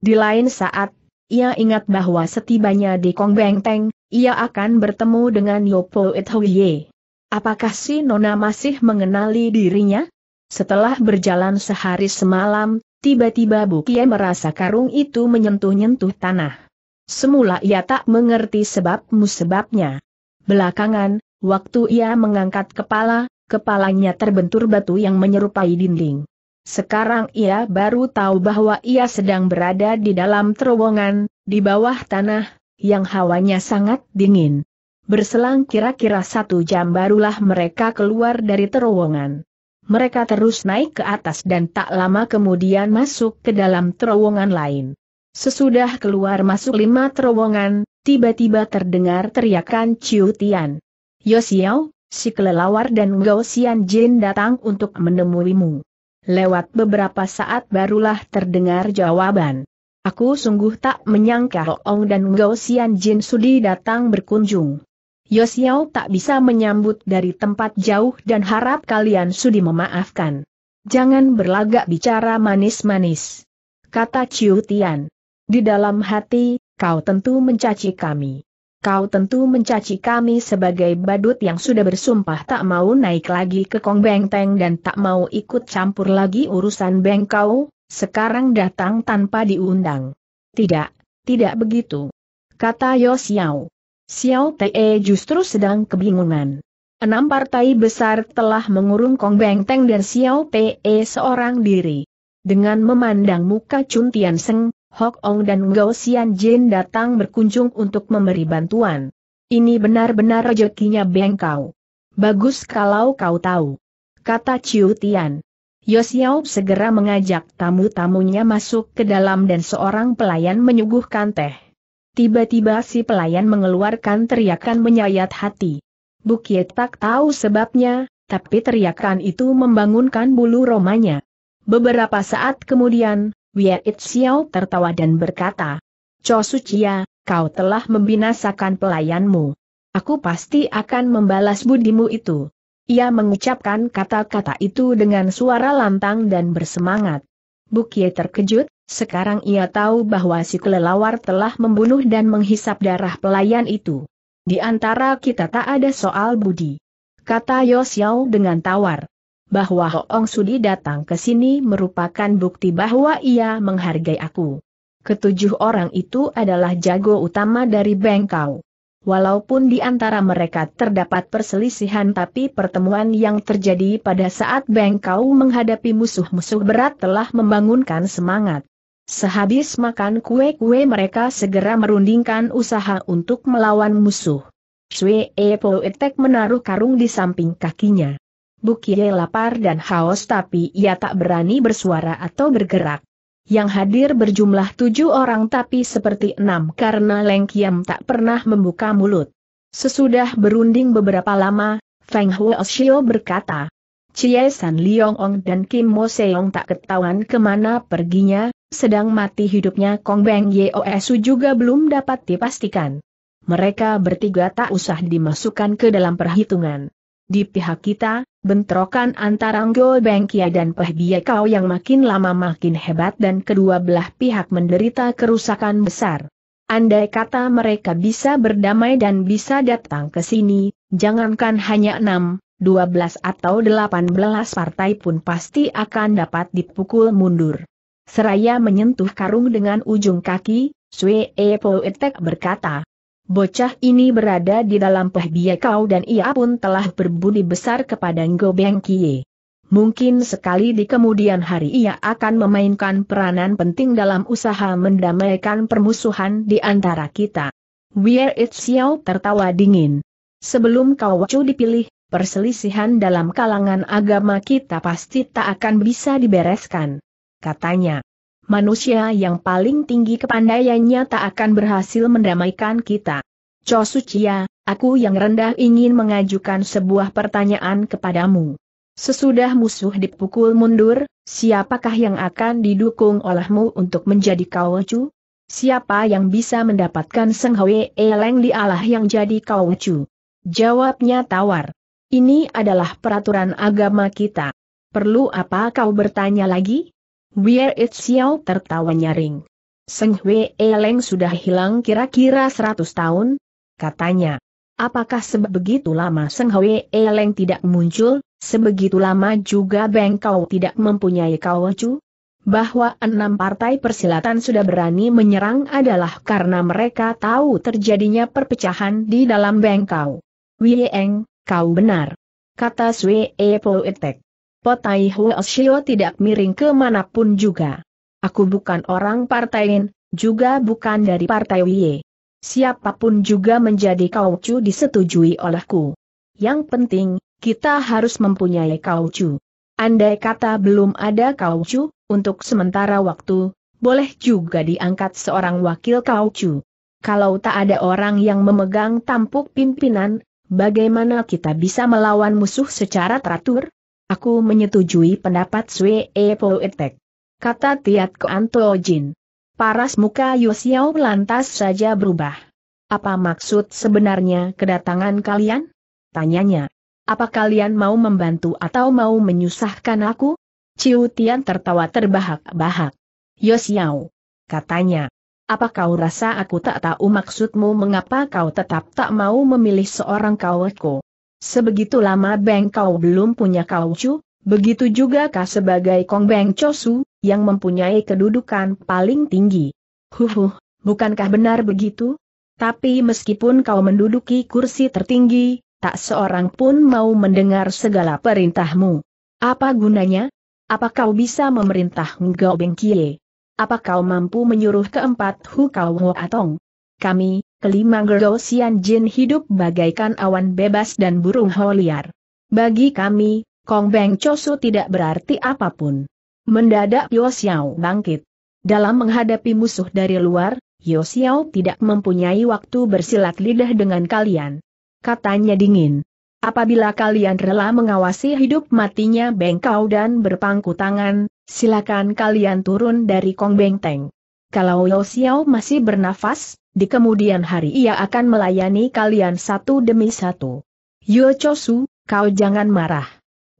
Di lain saat ia ingat bahwa setibanya di Kong Bengteng, ia akan bertemu dengan Yopo Ethoye. Apakah si Nona masih mengenali dirinya? Setelah berjalan sehari semalam, tiba-tiba Bukie merasa karung itu menyentuh-nyentuh tanah. Semula ia tak mengerti sebab-musebabnya. Belakangan, waktu ia mengangkat kepala, kepalanya terbentur batu yang menyerupai dinding. Sekarang ia baru tahu bahwa ia sedang berada di dalam terowongan, di bawah tanah, yang hawanya sangat dingin. Berselang kira-kira satu jam barulah mereka keluar dari terowongan. Mereka terus naik ke atas dan tak lama kemudian masuk ke dalam terowongan lain. Sesudah keluar masuk lima terowongan, tiba-tiba terdengar teriakan Ciu Tian. Yosiao, si kelelawar dan Gao Xian Jin datang untuk menemuimu. Lewat beberapa saat barulah terdengar jawaban. Aku sungguh tak menyangka Hoong dan Ngo Xian Jin Sudi datang berkunjung. Yosiao tak bisa menyambut dari tempat jauh dan harap kalian Sudi memaafkan. Jangan berlagak bicara manis-manis. Kata Ciu Tian. Di dalam hati, kau tentu mencaci kami kau tentu mencaci kami sebagai badut yang sudah bersumpah tak mau naik lagi ke Kong Teng dan tak mau ikut campur lagi urusan bengkau, sekarang datang tanpa diundang. Tidak, tidak begitu. Kata Yo Xiao. Xiao Te justru sedang kebingungan. Enam partai besar telah mengurung Kong Teng dan Xiao Te seorang diri. Dengan memandang muka Chun Tian Seng, Hok Ong dan Gao Sian Jin datang berkunjung untuk memberi bantuan. Ini benar-benar rezekinya bengkau. Bagus kalau kau tahu. Kata Ciu Tian. Yosiaub segera mengajak tamu-tamunya masuk ke dalam dan seorang pelayan menyuguhkan teh. Tiba-tiba si pelayan mengeluarkan teriakan menyayat hati. Bukit tak tahu sebabnya, tapi teriakan itu membangunkan bulu romanya. Beberapa saat kemudian, Wie It Xiao tertawa dan berkata, Cho Sucia, kau telah membinasakan pelayanmu. Aku pasti akan membalas budimu itu. Ia mengucapkan kata-kata itu dengan suara lantang dan bersemangat. Bukie terkejut, sekarang ia tahu bahwa si kelelawar telah membunuh dan menghisap darah pelayan itu. Di antara kita tak ada soal budi. Kata Yosiao dengan tawar bahwa Hoong Sudi datang ke sini merupakan bukti bahwa ia menghargai aku. Ketujuh orang itu adalah jago utama dari Bengkau. Walaupun di antara mereka terdapat perselisihan tapi pertemuan yang terjadi pada saat Bengkau menghadapi musuh-musuh berat telah membangunkan semangat. Sehabis makan kue-kue mereka segera merundingkan usaha untuk melawan musuh. Sui Epo Etek menaruh karung di samping kakinya. Bukie lapar dan haus tapi ia tak berani bersuara atau bergerak. Yang hadir berjumlah tujuh orang tapi seperti enam karena Leng Kiam tak pernah membuka mulut. Sesudah berunding beberapa lama, Feng Huo Xiu berkata, Chie San Liong Ong dan Kim Mo Seong tak ketahuan kemana perginya, sedang mati hidupnya Kong Beng Yeosu juga belum dapat dipastikan. Mereka bertiga tak usah dimasukkan ke dalam perhitungan. Di pihak kita, bentrokan antara Nggol Bengkia dan Peh Kau yang makin lama makin hebat dan kedua belah pihak menderita kerusakan besar. Andai kata mereka bisa berdamai dan bisa datang ke sini, jangankan hanya enam, dua belas atau delapan belas partai pun pasti akan dapat dipukul mundur. Seraya menyentuh karung dengan ujung kaki, Sue Epoetek Etek berkata, Bocah ini berada di dalam pehbia kau dan ia pun telah berbudi besar kepada Beng Kie. Mungkin sekali di kemudian hari ia akan memainkan peranan penting dalam usaha mendamaikan permusuhan di antara kita. Weir It Xiao tertawa dingin. Sebelum kau wacu dipilih, perselisihan dalam kalangan agama kita pasti tak akan bisa dibereskan. Katanya manusia yang paling tinggi kepandaiannya tak akan berhasil mendamaikan kita. Cho Suciya. aku yang rendah ingin mengajukan sebuah pertanyaan kepadamu. Sesudah musuh dipukul mundur, siapakah yang akan didukung olehmu untuk menjadi kawacu? Siapa yang bisa mendapatkan Seng Hwe Eleng di Allah yang jadi kawacu? Jawabnya tawar. Ini adalah peraturan agama kita. Perlu apa kau bertanya lagi? Wier It Xiao tertawa nyaring. Seng Hwe Eleng sudah hilang kira-kira 100 tahun, katanya. Apakah sebegitu lama Seng Hwe Eleng tidak muncul, sebegitu lama juga Beng Kau tidak mempunyai Kawacu? Bahwa enam partai persilatan sudah berani menyerang adalah karena mereka tahu terjadinya perpecahan di dalam Beng Kau. Wieng, kau benar. Kata Sui E. Poetek. Potai Huoshio tidak miring ke juga. Aku bukan orang partain, juga bukan dari partai Wie. Siapapun juga menjadi kaucu disetujui olehku. Yang penting, kita harus mempunyai kaucu. Andai kata belum ada kaucu, untuk sementara waktu, boleh juga diangkat seorang wakil kaucu. Kalau tak ada orang yang memegang tampuk pimpinan, bagaimana kita bisa melawan musuh secara teratur? Aku menyetujui pendapat Sue Poetek. Kata Tiat Koanto Jin. Paras muka Yosiao lantas saja berubah. Apa maksud sebenarnya kedatangan kalian? Tanyanya. Apa kalian mau membantu atau mau menyusahkan aku? Ciu Tian tertawa terbahak-bahak. Yosiao. Katanya. Apa kau rasa aku tak tahu maksudmu mengapa kau tetap tak mau memilih seorang kawetku? Sebegitu lama Beng Kau belum punya Kaucu, begitu juga Kah sebagai Kong Beng Chosu, yang mempunyai kedudukan paling tinggi. Huhuh, bukankah benar begitu? Tapi meskipun kau menduduki kursi tertinggi, tak seorang pun mau mendengar segala perintahmu. Apa gunanya? Apa kau bisa memerintah Beng Kie? Apa kau mampu menyuruh keempat Hu Kau Ngo Atong? Kami, kelima Gerdo Sian Jin hidup bagaikan awan bebas dan burung ho liar. Bagi kami, Kong Beng Chosu tidak berarti apapun. Mendadak Yo Xiao bangkit. Dalam menghadapi musuh dari luar, Yo Xiao tidak mempunyai waktu bersilat lidah dengan kalian. Katanya dingin. Apabila kalian rela mengawasi hidup matinya Bengkau dan berpangku tangan, silakan kalian turun dari Kong Beng Teng. Kalau Yo Xiao masih bernafas, di kemudian hari ia akan melayani kalian satu demi satu. Yo Chosu, kau jangan marah.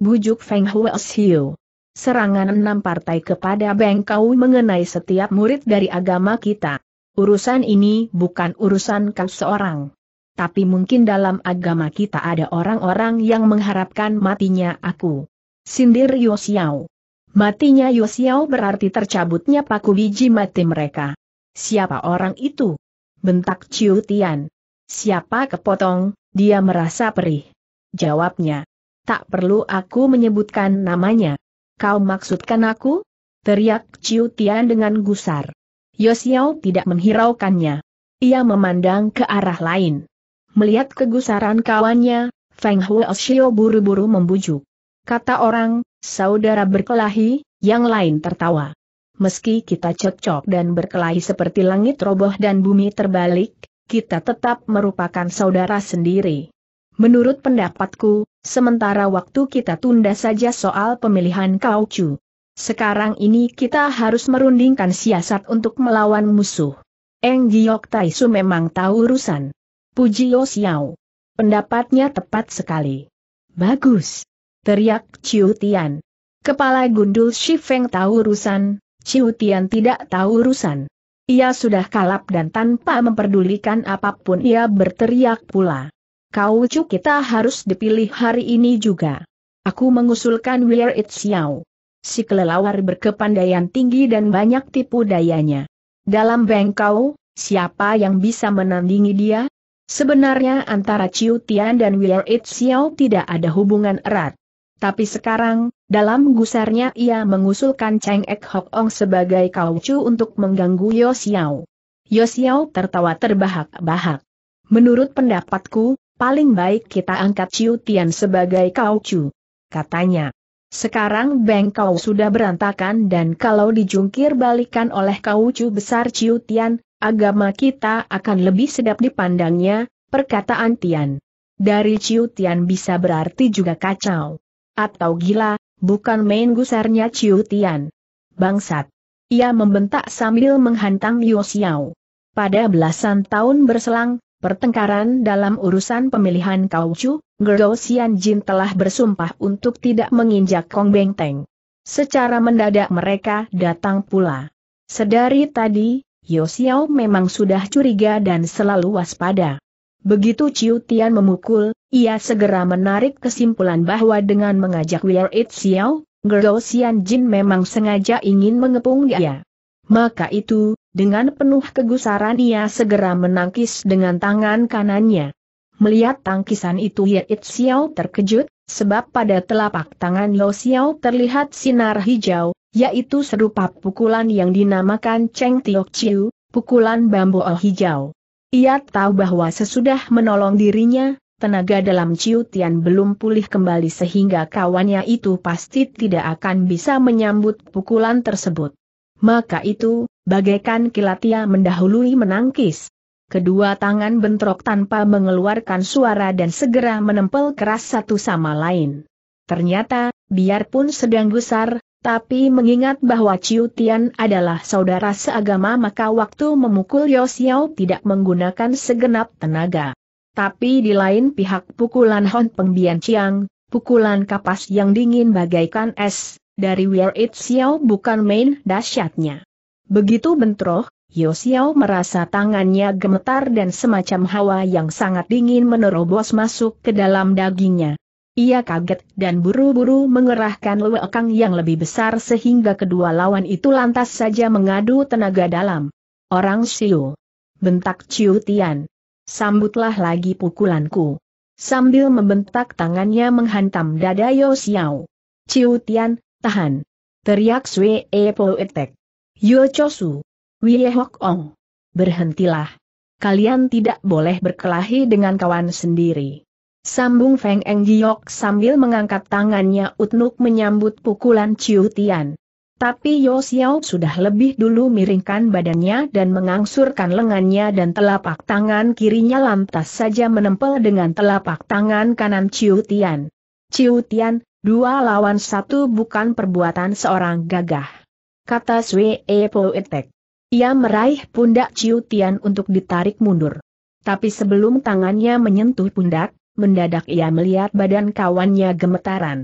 Bujuk Feng Hua Hiu. Serangan enam partai kepada Beng Kau mengenai setiap murid dari agama kita. Urusan ini bukan urusan kau seorang. Tapi mungkin dalam agama kita ada orang-orang yang mengharapkan matinya aku. Sindir Xiao. Matinya Xiao berarti tercabutnya paku biji mati mereka. Siapa orang itu? bentak Ciu Tian. Siapa kepotong, dia merasa perih. Jawabnya, tak perlu aku menyebutkan namanya. Kau maksudkan aku? Teriak Ciu Tian dengan gusar. Yosiao tidak menghiraukannya. Ia memandang ke arah lain. Melihat kegusaran kawannya, Feng Huoshio buru-buru membujuk. Kata orang, saudara berkelahi, yang lain tertawa meski kita cekcok dan berkelahi seperti langit roboh dan bumi terbalik, kita tetap merupakan saudara sendiri. Menurut pendapatku, sementara waktu kita tunda saja soal pemilihan kaucu. Sekarang ini kita harus merundingkan siasat untuk melawan musuh. Eng Giok Taisu memang tahu urusan. Puji Yo Xiao. Pendapatnya tepat sekali. Bagus. Teriak Ciu Tian. Kepala gundul Shifeng tahu urusan, Ciu Tian tidak tahu urusan. Ia sudah kalap dan tanpa memperdulikan apapun ia berteriak pula. Kau cu kita harus dipilih hari ini juga. Aku mengusulkan Wier It Xiao. Si kelelawar berkepandaian tinggi dan banyak tipu dayanya. Dalam bengkau, siapa yang bisa menandingi dia? Sebenarnya antara Ciu Tian dan Wier It Xiao tidak ada hubungan erat. Tapi sekarang, dalam gusarnya ia mengusulkan Cheng Ek Hok Ong sebagai kaucu untuk mengganggu Yosiao. Yosiao tertawa terbahak-bahak. Menurut pendapatku, paling baik kita angkat Ciu Tian sebagai kaucu. Katanya. Sekarang Beng Kau sudah berantakan dan kalau dijungkir balikan oleh kaucu besar Ciu Tian, agama kita akan lebih sedap dipandangnya, perkataan Tian. Dari Ciu Tian bisa berarti juga kacau atau gila, bukan main gusarnya Ciu Tian. Bangsat. Ia membentak sambil menghantam Liu Xiao. Pada belasan tahun berselang, pertengkaran dalam urusan pemilihan Kaucu, Gerdo Xian Jin telah bersumpah untuk tidak menginjak Kong Bengteng. Secara mendadak mereka datang pula. Sedari tadi, Yosiao Xiao memang sudah curiga dan selalu waspada. Begitu Ciu Tian memukul, ia segera menarik kesimpulan bahwa dengan mengajak Wear It Xiao, Gerdo Xian Jin memang sengaja ingin mengepung dia. Maka itu, dengan penuh kegusaran ia segera menangkis dengan tangan kanannya. Melihat tangkisan itu Ye It Xiao terkejut, sebab pada telapak tangan Lo Xiao terlihat sinar hijau, yaitu serupa pukulan yang dinamakan Cheng Tiok Chiu, pukulan bambu hijau. Ia tahu bahwa sesudah menolong dirinya, tenaga dalam Ciu Tian belum pulih kembali sehingga kawannya itu pasti tidak akan bisa menyambut pukulan tersebut. Maka itu, bagaikan kilat ia mendahului menangkis. Kedua tangan bentrok tanpa mengeluarkan suara dan segera menempel keras satu sama lain. Ternyata, biarpun sedang gusar, tapi mengingat bahwa Ciu Tian adalah saudara seagama maka waktu memukul Yo Xiao tidak menggunakan segenap tenaga. Tapi di lain pihak pukulan Hon Bian Chiang, pukulan kapas yang dingin bagaikan es, dari Where It Xiao bukan main dahsyatnya. Begitu bentroh, Yo Xiao merasa tangannya gemetar dan semacam hawa yang sangat dingin menerobos masuk ke dalam dagingnya. Ia kaget dan buru-buru mengerahkan lewekang yang lebih besar sehingga kedua lawan itu lantas saja mengadu tenaga dalam. Orang Siu. Bentak Ciu Tian. Sambutlah lagi pukulanku. Sambil membentak tangannya menghantam dada Yo Xiao. Ciu Tian, tahan. Teriak Sui E Po Etek. Yo Chosu. Wie Hok Ong. Berhentilah. Kalian tidak boleh berkelahi dengan kawan sendiri. Sambung Feng Eng Giok sambil mengangkat tangannya untuk menyambut pukulan Ciu Tian. Tapi Yo Xiao sudah lebih dulu miringkan badannya dan mengangsurkan lengannya dan telapak tangan kirinya lantas saja menempel dengan telapak tangan kanan Ciu Tian. Ciu Tian, dua lawan satu bukan perbuatan seorang gagah. Kata Sui E Po Etek. Ia meraih pundak Ciu Tian untuk ditarik mundur. Tapi sebelum tangannya menyentuh pundak, mendadak ia melihat badan kawannya gemetaran.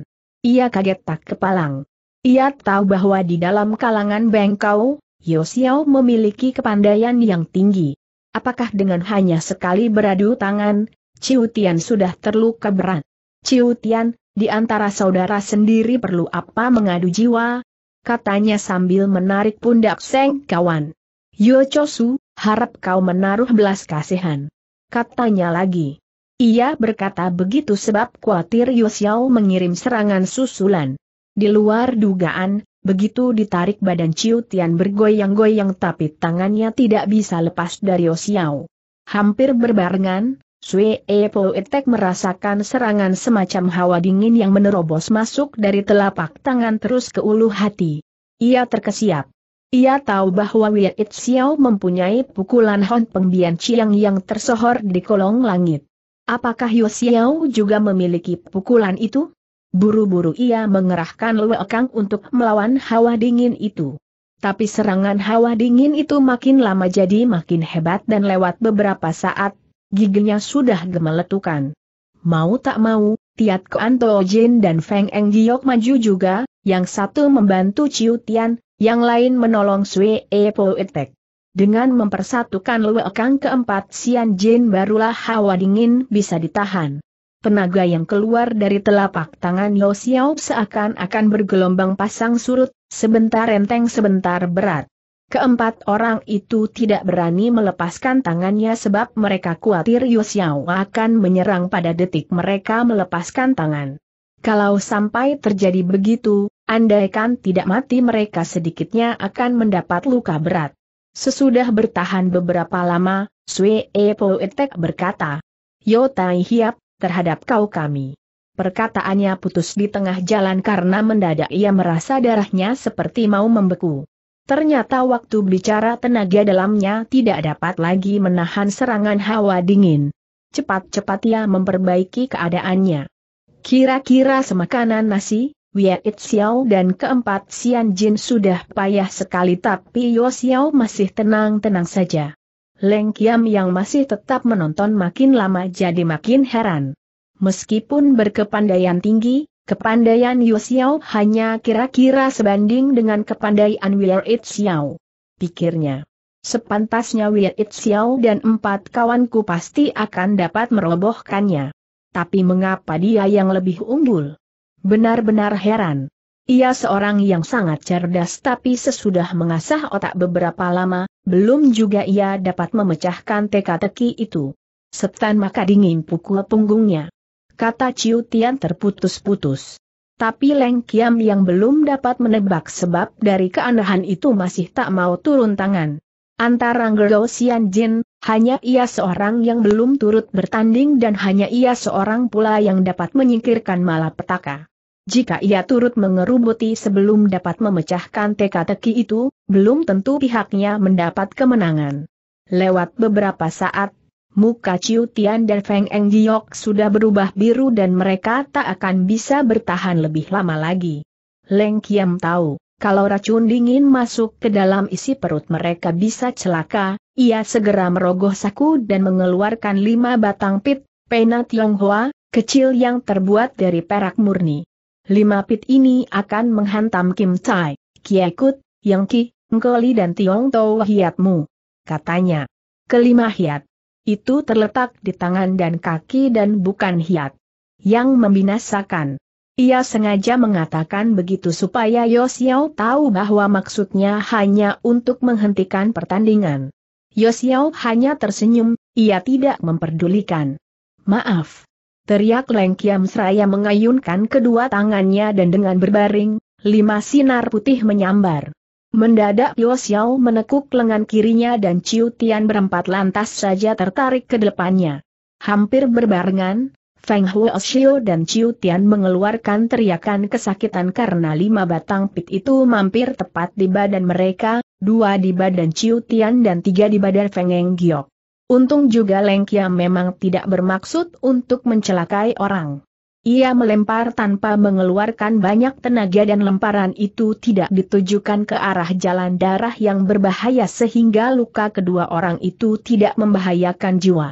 Ia kaget tak kepalang. Ia tahu bahwa di dalam kalangan Bengkau, Yosiao memiliki kepandaian yang tinggi. Apakah dengan hanya sekali beradu tangan, Ciu Tian sudah terluka berat? Ciu Tian, di antara saudara sendiri perlu apa mengadu jiwa? Katanya sambil menarik pundak Seng kawan. Yo Chosu, harap kau menaruh belas kasihan. Katanya lagi. Ia berkata begitu sebab khawatir Yosiao mengirim serangan susulan. Di luar dugaan, begitu ditarik badan Ciu Tian bergoyang-goyang tapi tangannya tidak bisa lepas dari Yosiao. Hampir berbarengan, Sue Po Etek merasakan serangan semacam hawa dingin yang menerobos masuk dari telapak tangan terus ke ulu hati. Ia terkesiap. Ia tahu bahwa Wei Xiao mempunyai pukulan Hon Pengbian Chiang yang tersohor di kolong langit. Apakah Yosiao juga memiliki pukulan itu? Buru-buru ia mengerahkan Luekang untuk melawan hawa dingin itu. Tapi serangan hawa dingin itu makin lama jadi makin hebat dan lewat beberapa saat, giginya sudah gemeletukan. Mau tak mau, Tiat Kuan Jin dan Feng Eng Giok maju juga, yang satu membantu Ciu Tian, yang lain menolong Sui E dengan mempersatukan luekang keempat Sian Jin barulah hawa dingin bisa ditahan. Tenaga yang keluar dari telapak tangan Yo Xiao seakan-akan bergelombang pasang surut, sebentar enteng sebentar berat. Keempat orang itu tidak berani melepaskan tangannya sebab mereka khawatir Yo Xiao akan menyerang pada detik mereka melepaskan tangan. Kalau sampai terjadi begitu, andaikan tidak mati mereka sedikitnya akan mendapat luka berat. Sesudah bertahan beberapa lama, Sue Poetek berkata, Yo Tai Hiap, terhadap kau kami. Perkataannya putus di tengah jalan karena mendadak ia merasa darahnya seperti mau membeku. Ternyata waktu bicara tenaga dalamnya tidak dapat lagi menahan serangan hawa dingin. Cepat-cepat ia memperbaiki keadaannya. Kira-kira semakanan nasi, Wia It Xiao dan keempat Xian Jin sudah payah sekali tapi Yo Xiao masih tenang-tenang saja. Leng Kiam yang masih tetap menonton makin lama jadi makin heran. Meskipun berkepandaian tinggi, kepandaian Yo Xiao hanya kira-kira sebanding dengan kepandaian Wia It Xiao. Pikirnya. Sepantasnya Wia It Xiao dan empat kawanku pasti akan dapat merobohkannya. Tapi mengapa dia yang lebih unggul? Benar-benar heran. Ia seorang yang sangat cerdas tapi sesudah mengasah otak beberapa lama, belum juga ia dapat memecahkan teka-teki itu. Setan maka dingin pukul punggungnya. Kata Ciu Tian terputus-putus. Tapi Leng Kiam yang belum dapat menebak sebab dari keanehan itu masih tak mau turun tangan. Antara Ngero Sian Jin, hanya ia seorang yang belum turut bertanding dan hanya ia seorang pula yang dapat menyingkirkan malapetaka. Jika ia turut mengerubuti sebelum dapat memecahkan teka-teki itu, belum tentu pihaknya mendapat kemenangan. Lewat beberapa saat, muka Ciu Tian dan Feng Eng Giok sudah berubah biru dan mereka tak akan bisa bertahan lebih lama lagi. Leng Kiam tahu, kalau racun dingin masuk ke dalam isi perut mereka bisa celaka, ia segera merogoh saku dan mengeluarkan lima batang pit, pena Tionghoa, kecil yang terbuat dari perak murni. Lima pit ini akan menghantam Kim Chai, Kiekut, Yang Ki, Ngkoli dan Tiong Tau Hiatmu. Katanya. Kelima hiat. Itu terletak di tangan dan kaki dan bukan hiat. Yang membinasakan. Ia sengaja mengatakan begitu supaya Yosiao tahu bahwa maksudnya hanya untuk menghentikan pertandingan. Yosiao hanya tersenyum, ia tidak memperdulikan. Maaf. Teriak Leng Kiam Seraya mengayunkan kedua tangannya dan dengan berbaring, lima sinar putih menyambar. Mendadak Yo Xiao menekuk lengan kirinya dan Ciu Tian berempat lantas saja tertarik ke depannya. Hampir berbarengan, Feng Huo Xiu dan Ciu Tian mengeluarkan teriakan kesakitan karena lima batang pit itu mampir tepat di badan mereka, dua di badan Ciu Tian dan tiga di badan Feng Eng Giok. Untung juga Lengkia memang tidak bermaksud untuk mencelakai orang. Ia melempar tanpa mengeluarkan banyak tenaga dan lemparan itu tidak ditujukan ke arah jalan darah yang berbahaya sehingga luka kedua orang itu tidak membahayakan jiwa.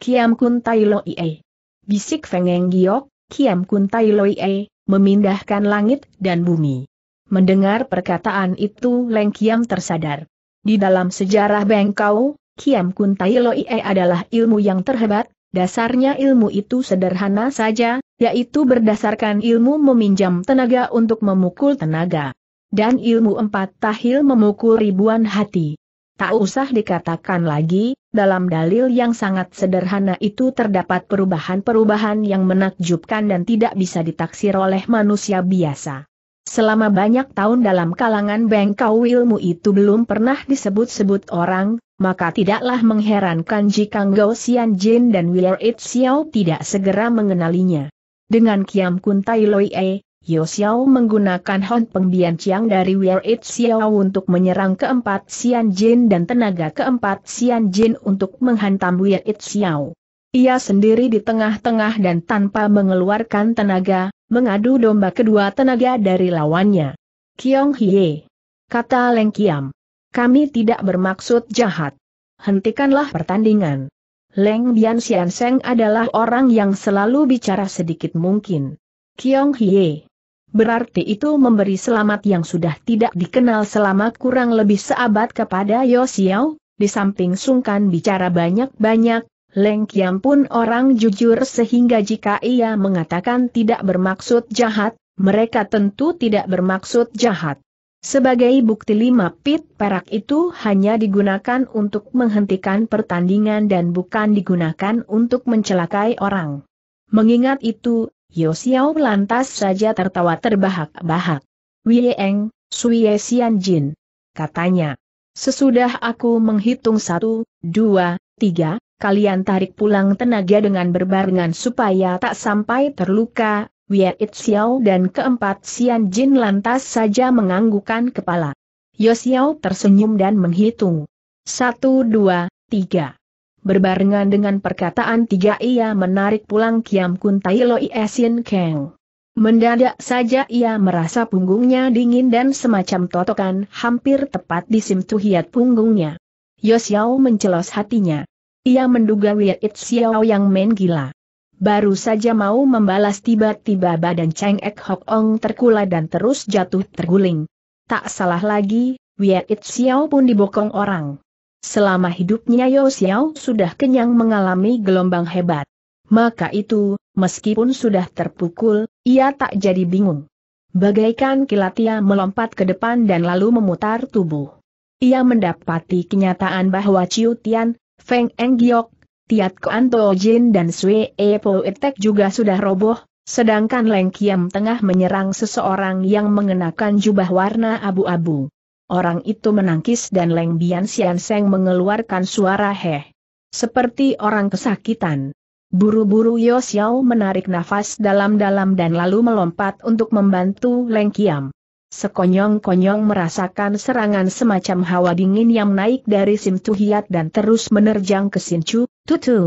Kiam Kun Tai Ie. Bisik Fengeng Giok, Kiam Kun Tai Ie, memindahkan langit dan bumi. Mendengar perkataan itu Leng Kiam tersadar. Di dalam sejarah Bengkau, Kiam Kun Tai Lo e adalah ilmu yang terhebat, dasarnya ilmu itu sederhana saja, yaitu berdasarkan ilmu meminjam tenaga untuk memukul tenaga. Dan ilmu empat tahil memukul ribuan hati. Tak usah dikatakan lagi, dalam dalil yang sangat sederhana itu terdapat perubahan-perubahan yang menakjubkan dan tidak bisa ditaksir oleh manusia biasa. Selama banyak tahun dalam kalangan bengkau ilmu itu belum pernah disebut-sebut orang, maka tidaklah mengherankan jika Ngao Xian Jin dan Willer It Xiao tidak segera mengenalinya. Dengan Kiam Kun Tai Loi E, Yo Xiao menggunakan hon pembian Chiang dari Willer It Xiao untuk menyerang keempat Xian Jin dan tenaga keempat Xian Jin untuk menghantam Willer It Xiao. Ia sendiri di tengah-tengah dan tanpa mengeluarkan tenaga, mengadu domba kedua tenaga dari lawannya. Kiong Hie. Kata Leng Kiam. Kami tidak bermaksud jahat. Hentikanlah pertandingan. Leng Bian Xian Seng adalah orang yang selalu bicara sedikit mungkin. Kiong Hie. Berarti itu memberi selamat yang sudah tidak dikenal selama kurang lebih seabad kepada Yosiao, di samping sungkan bicara banyak-banyak, Leng Kiam pun orang jujur sehingga jika ia mengatakan tidak bermaksud jahat, mereka tentu tidak bermaksud jahat. Sebagai bukti lima pit perak itu hanya digunakan untuk menghentikan pertandingan dan bukan digunakan untuk mencelakai orang. Mengingat itu, Xiao lantas saja tertawa terbahak-bahak. Wieng, Suye Xian Jin. Katanya, sesudah aku menghitung satu, dua, tiga, kalian tarik pulang tenaga dengan berbarengan supaya tak sampai terluka, Wei It Xiao dan keempat Xian Jin lantas saja menganggukan kepala. Xiao tersenyum dan menghitung. Satu, dua, tiga. Berbarengan dengan perkataan tiga ia menarik pulang Kiam Kun Tai Loi Esin Kang. Mendadak saja ia merasa punggungnya dingin dan semacam totokan hampir tepat di simtuhiat punggungnya. Yosiao mencelos hatinya. Ia menduga Wei It Xiao yang main gila. Baru saja mau membalas tiba-tiba badan Cheng Ek Hok Ong terkulai dan terus jatuh terguling. Tak salah lagi, Wei It Xiao pun dibokong orang. Selama hidupnya Yo Xiao sudah kenyang mengalami gelombang hebat. Maka itu, meskipun sudah terpukul, ia tak jadi bingung. Bagaikan kilat ia melompat ke depan dan lalu memutar tubuh. Ia mendapati kenyataan bahwa Ciu Tian, Feng Enggiok, Tiat Kuan Jin dan Sui E Etek juga sudah roboh, sedangkan Leng Kiam tengah menyerang seseorang yang mengenakan jubah warna abu-abu. Orang itu menangkis dan Leng Bian Sian Seng mengeluarkan suara heh. Seperti orang kesakitan. Buru-buru Yosiao menarik nafas dalam-dalam dan lalu melompat untuk membantu Leng Kiam. Sekonyong-konyong merasakan serangan semacam hawa dingin yang naik dari Sim Tuhiat dan terus menerjang ke Toa Tutu,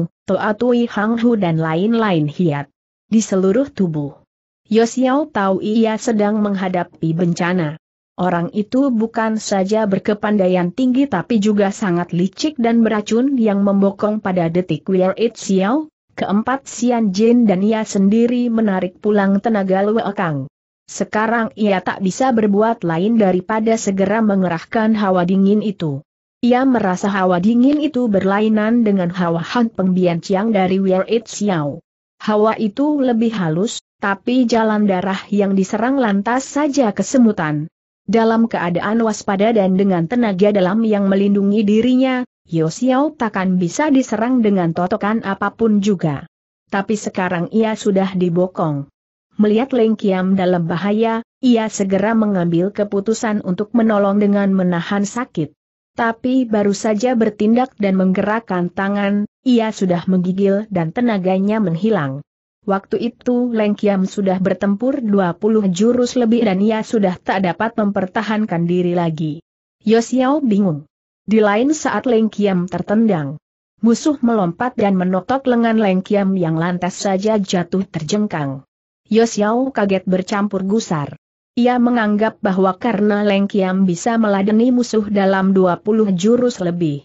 Hang Hu dan lain-lain hiat. Di seluruh tubuh. Yosiao tahu ia sedang menghadapi bencana. Orang itu bukan saja berkepandaian tinggi tapi juga sangat licik dan beracun yang membokong pada detik Where It Xiao, keempat Xian Jin dan ia sendiri menarik pulang tenaga Lue Kang. Sekarang ia tak bisa berbuat lain daripada segera mengerahkan hawa dingin itu. Ia merasa hawa dingin itu berlainan dengan hawa Han pembianciang dari Where It Xiao. Hawa itu lebih halus, tapi jalan darah yang diserang lantas saja kesemutan. Dalam keadaan waspada dan dengan tenaga dalam yang melindungi dirinya, Yosiao takkan bisa diserang dengan totokan apapun juga. Tapi sekarang ia sudah dibokong. Melihat Leng Kiam dalam bahaya, ia segera mengambil keputusan untuk menolong dengan menahan sakit. Tapi baru saja bertindak dan menggerakkan tangan, ia sudah menggigil dan tenaganya menghilang. Waktu itu Leng Kiam sudah bertempur 20 jurus lebih dan ia sudah tak dapat mempertahankan diri lagi. Yosiao bingung. Di lain saat Leng Kiam tertendang. Musuh melompat dan menotok lengan Leng Kiam yang lantas saja jatuh terjengkang. Yosiao kaget bercampur gusar. Ia menganggap bahwa karena Leng Kiam bisa meladeni musuh dalam 20 jurus lebih,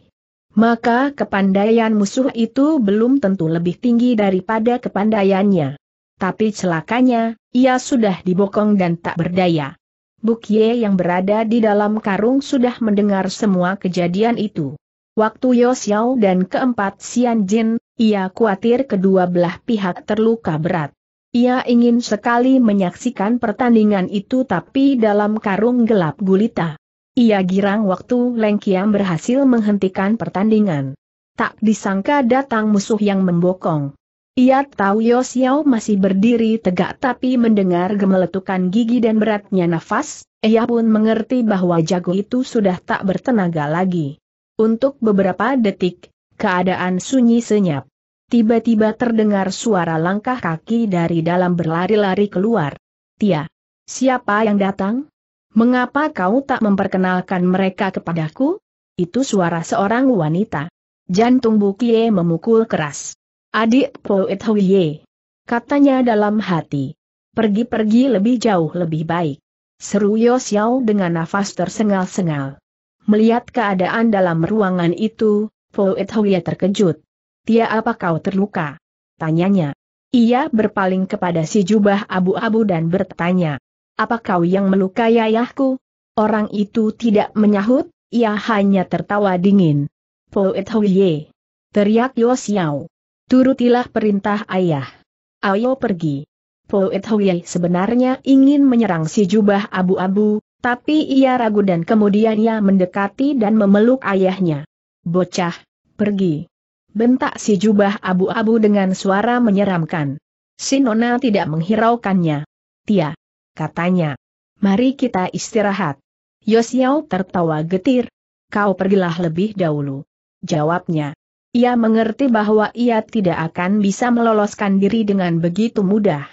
maka kepandaian musuh itu belum tentu lebih tinggi daripada kepandaiannya. Tapi celakanya, ia sudah dibokong dan tak berdaya. Bukye yang berada di dalam karung sudah mendengar semua kejadian itu. Waktu Yosiao dan keempat Xian Jin, ia khawatir kedua belah pihak terluka berat. Ia ingin sekali menyaksikan pertandingan itu tapi dalam karung gelap gulita. Ia girang waktu Lengkiam berhasil menghentikan pertandingan. Tak disangka datang musuh yang membokong. Ia tahu Yosiao masih berdiri tegak tapi mendengar gemeletukan gigi dan beratnya nafas, ia pun mengerti bahwa jago itu sudah tak bertenaga lagi. Untuk beberapa detik, keadaan sunyi senyap. Tiba-tiba terdengar suara langkah kaki dari dalam berlari-lari keluar. Tia. Siapa yang datang? Mengapa kau tak memperkenalkan mereka kepadaku? Itu suara seorang wanita. Jantung Bukie memukul keras. Adik Poet Huiye. Katanya dalam hati. Pergi-pergi lebih jauh lebih baik. Seru Yo dengan nafas tersengal-sengal. Melihat keadaan dalam ruangan itu, Poet Huiye terkejut. Tia apa kau terluka? Tanyanya. Ia berpaling kepada si jubah abu-abu dan bertanya. Apa kau yang melukai ayahku? Orang itu tidak menyahut, ia hanya tertawa dingin. Poet Huye. Teriak Yo Turutilah perintah ayah. Ayo pergi. Poet Huye sebenarnya ingin menyerang si jubah abu-abu, tapi ia ragu dan kemudian ia mendekati dan memeluk ayahnya. Bocah, pergi bentak si jubah abu-abu dengan suara menyeramkan. Sinona tidak menghiraukannya. Tia, katanya. Mari kita istirahat. Yosiao tertawa getir. Kau pergilah lebih dahulu. Jawabnya. Ia mengerti bahwa ia tidak akan bisa meloloskan diri dengan begitu mudah.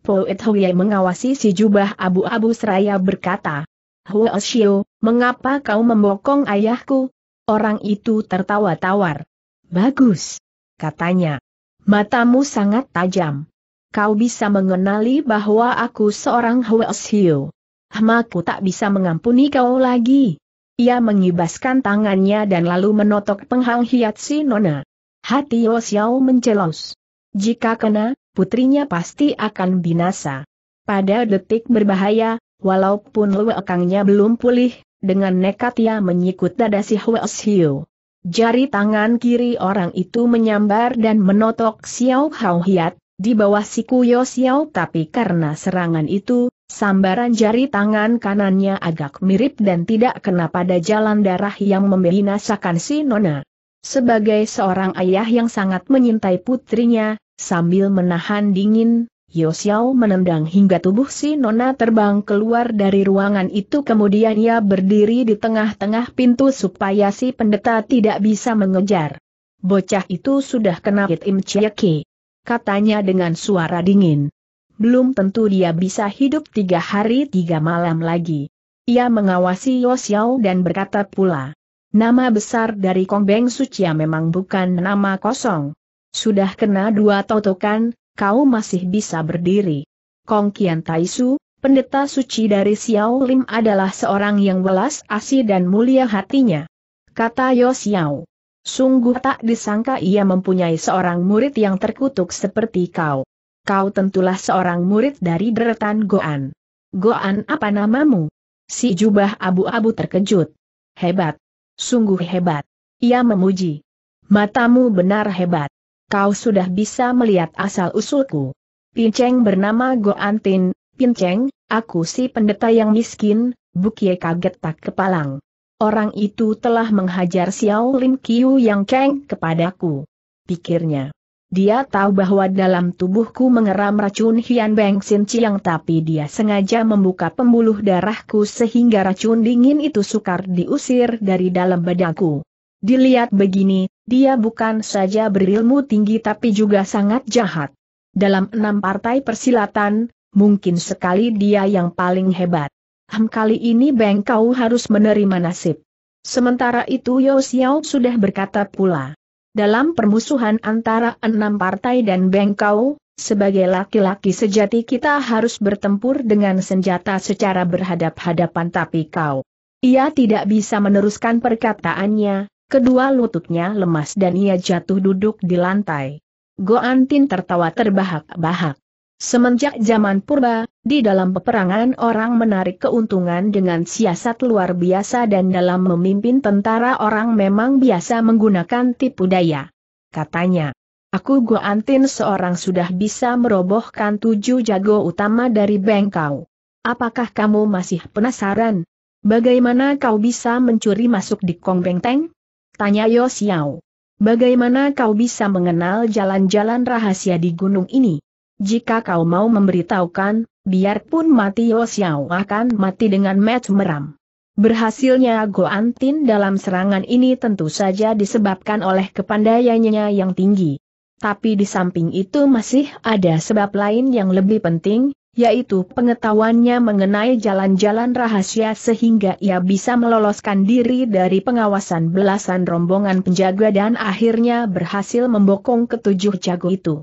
Poet Huyai mengawasi si jubah abu-abu seraya berkata, Huo Xiu, mengapa kau membokong ayahku? Orang itu tertawa tawar. Bagus, katanya. Matamu sangat tajam. Kau bisa mengenali bahwa aku seorang Hweshio. Hmaku tak bisa mengampuni kau lagi. Ia mengibaskan tangannya dan lalu menotok penghang hiat si nona. Hati Yosiao mencelos. Jika kena, putrinya pasti akan binasa. Pada detik berbahaya, walaupun lewekangnya belum pulih, dengan nekat ia menyikut dada si Hweshio. Jari tangan kiri orang itu menyambar dan menotok Xiao Hao Hiat, di bawah siku Yo Xiao tapi karena serangan itu, sambaran jari tangan kanannya agak mirip dan tidak kena pada jalan darah yang membinasakan si Nona. Sebagai seorang ayah yang sangat menyintai putrinya, sambil menahan dingin, Yosiao menendang hingga tubuh si Nona terbang keluar dari ruangan itu kemudian ia berdiri di tengah-tengah pintu supaya si pendeta tidak bisa mengejar. Bocah itu sudah kena hit Im Chieki. Katanya dengan suara dingin. Belum tentu dia bisa hidup tiga hari tiga malam lagi. Ia mengawasi Yosiao dan berkata pula. Nama besar dari Kong Beng Sucia ya memang bukan nama kosong. Sudah kena dua totokan, kau masih bisa berdiri. Kong Kian Taisu, pendeta suci dari Xiao Lim adalah seorang yang welas asih dan mulia hatinya. Kata Yo Xiao. Sungguh tak disangka ia mempunyai seorang murid yang terkutuk seperti kau. Kau tentulah seorang murid dari deretan Goan. Goan apa namamu? Si jubah abu-abu terkejut. Hebat. Sungguh hebat. Ia memuji. Matamu benar hebat kau sudah bisa melihat asal-usulku. Pinceng bernama Go Antin, Pinceng, aku si pendeta yang miskin, Bukie kaget tak kepalang. Orang itu telah menghajar Xiao Lin Qiu yang keng kepadaku. Pikirnya. Dia tahu bahwa dalam tubuhku mengeram racun Hian Beng Sin Chiang tapi dia sengaja membuka pembuluh darahku sehingga racun dingin itu sukar diusir dari dalam badanku. Dilihat begini, dia bukan saja berilmu tinggi tapi juga sangat jahat. Dalam enam partai persilatan, mungkin sekali dia yang paling hebat. Ham kali ini Beng kau harus menerima nasib. Sementara itu Yo Xiao sudah berkata pula. Dalam permusuhan antara enam partai dan Beng kau, sebagai laki-laki sejati kita harus bertempur dengan senjata secara berhadap-hadapan tapi kau. Ia tidak bisa meneruskan perkataannya, Kedua lututnya lemas dan ia jatuh duduk di lantai. Goantin tertawa terbahak-bahak. Semenjak zaman purba, di dalam peperangan orang menarik keuntungan dengan siasat luar biasa dan dalam memimpin tentara orang memang biasa menggunakan tipu daya. Katanya, aku Goantin seorang sudah bisa merobohkan tujuh jago utama dari Bengkau. Apakah kamu masih penasaran? Bagaimana kau bisa mencuri masuk di Kong Bengteng? Tanya Yo Xiao. Bagaimana kau bisa mengenal jalan-jalan rahasia di gunung ini? Jika kau mau memberitahukan, biarpun mati Yo Xiao akan mati dengan match meram. Berhasilnya Go Antin dalam serangan ini tentu saja disebabkan oleh kepandaiannya yang tinggi. Tapi di samping itu masih ada sebab lain yang lebih penting, yaitu pengetahuannya mengenai jalan-jalan rahasia sehingga ia bisa meloloskan diri dari pengawasan belasan rombongan penjaga dan akhirnya berhasil membokong ketujuh jago itu.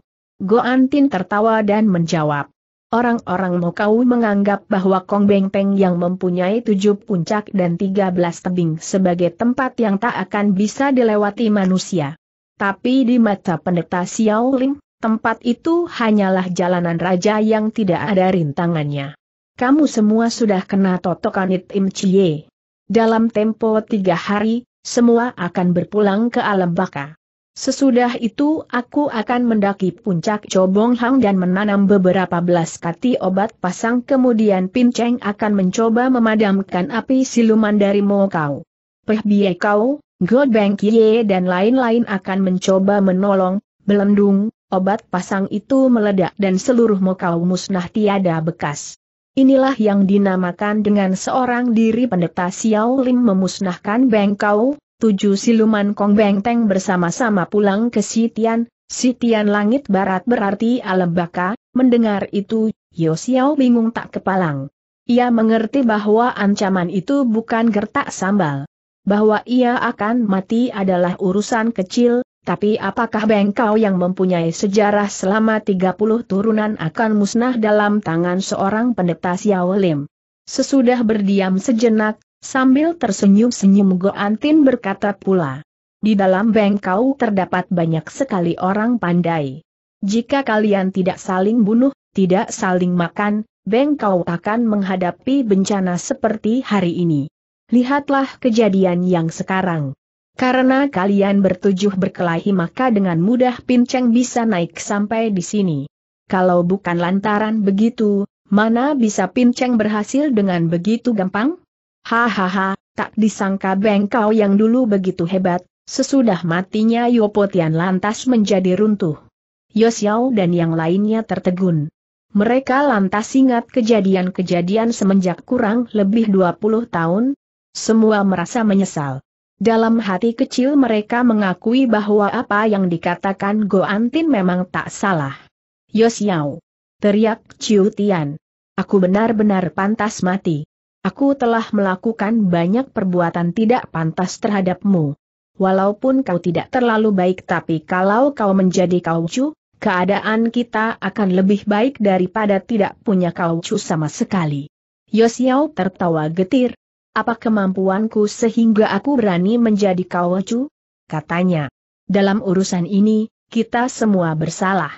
Goantin tertawa dan menjawab. Orang-orang Mokau menganggap bahwa Kong Beng Peng yang mempunyai tujuh puncak dan tiga belas tebing sebagai tempat yang tak akan bisa dilewati manusia. Tapi di mata pendeta Xiao Ling, Tempat itu hanyalah jalanan raja yang tidak ada rintangannya. Kamu semua sudah kena totokan Im Chie. Dalam tempo tiga hari, semua akan berpulang ke alam baka. Sesudah itu aku akan mendaki puncak Cobong Hang dan menanam beberapa belas kati obat pasang kemudian Pinceng akan mencoba memadamkan api siluman dari Mokau. Peh Bie Kau, God Bang Kie dan lain-lain akan mencoba menolong, belendung, obat pasang itu meledak dan seluruh mokau musnah tiada bekas. Inilah yang dinamakan dengan seorang diri pendeta Xiao Lim memusnahkan Bengkau, tujuh siluman Kong Bengteng bersama-sama pulang ke Sitian, Sitian langit barat berarti alam baka, mendengar itu, Yo Xiao bingung tak kepalang. Ia mengerti bahwa ancaman itu bukan gertak sambal. Bahwa ia akan mati adalah urusan kecil, tapi apakah bengkau yang mempunyai sejarah selama 30 turunan akan musnah dalam tangan seorang pendeta Xiao Sesudah berdiam sejenak, sambil tersenyum-senyum Goantin berkata pula. Di dalam bengkau terdapat banyak sekali orang pandai. Jika kalian tidak saling bunuh, tidak saling makan, bengkau akan menghadapi bencana seperti hari ini. Lihatlah kejadian yang sekarang. Karena kalian bertujuh berkelahi maka dengan mudah pinceng bisa naik sampai di sini. Kalau bukan lantaran begitu, mana bisa pinceng berhasil dengan begitu gampang? Hahaha, tak disangka bengkau yang dulu begitu hebat, sesudah matinya Yopotian lantas menjadi runtuh. Yosiao dan yang lainnya tertegun. Mereka lantas ingat kejadian-kejadian semenjak kurang lebih 20 tahun. Semua merasa menyesal. Dalam hati kecil mereka mengakui bahwa apa yang dikatakan Go Antin memang tak salah. Yosiao! Teriak Chiu Tian. Aku benar-benar pantas mati. Aku telah melakukan banyak perbuatan tidak pantas terhadapmu. Walaupun kau tidak terlalu baik tapi kalau kau menjadi kaucu, keadaan kita akan lebih baik daripada tidak punya kaucu sama sekali. Yosiao tertawa getir, apa kemampuanku sehingga aku berani menjadi kawacu? Katanya. Dalam urusan ini, kita semua bersalah.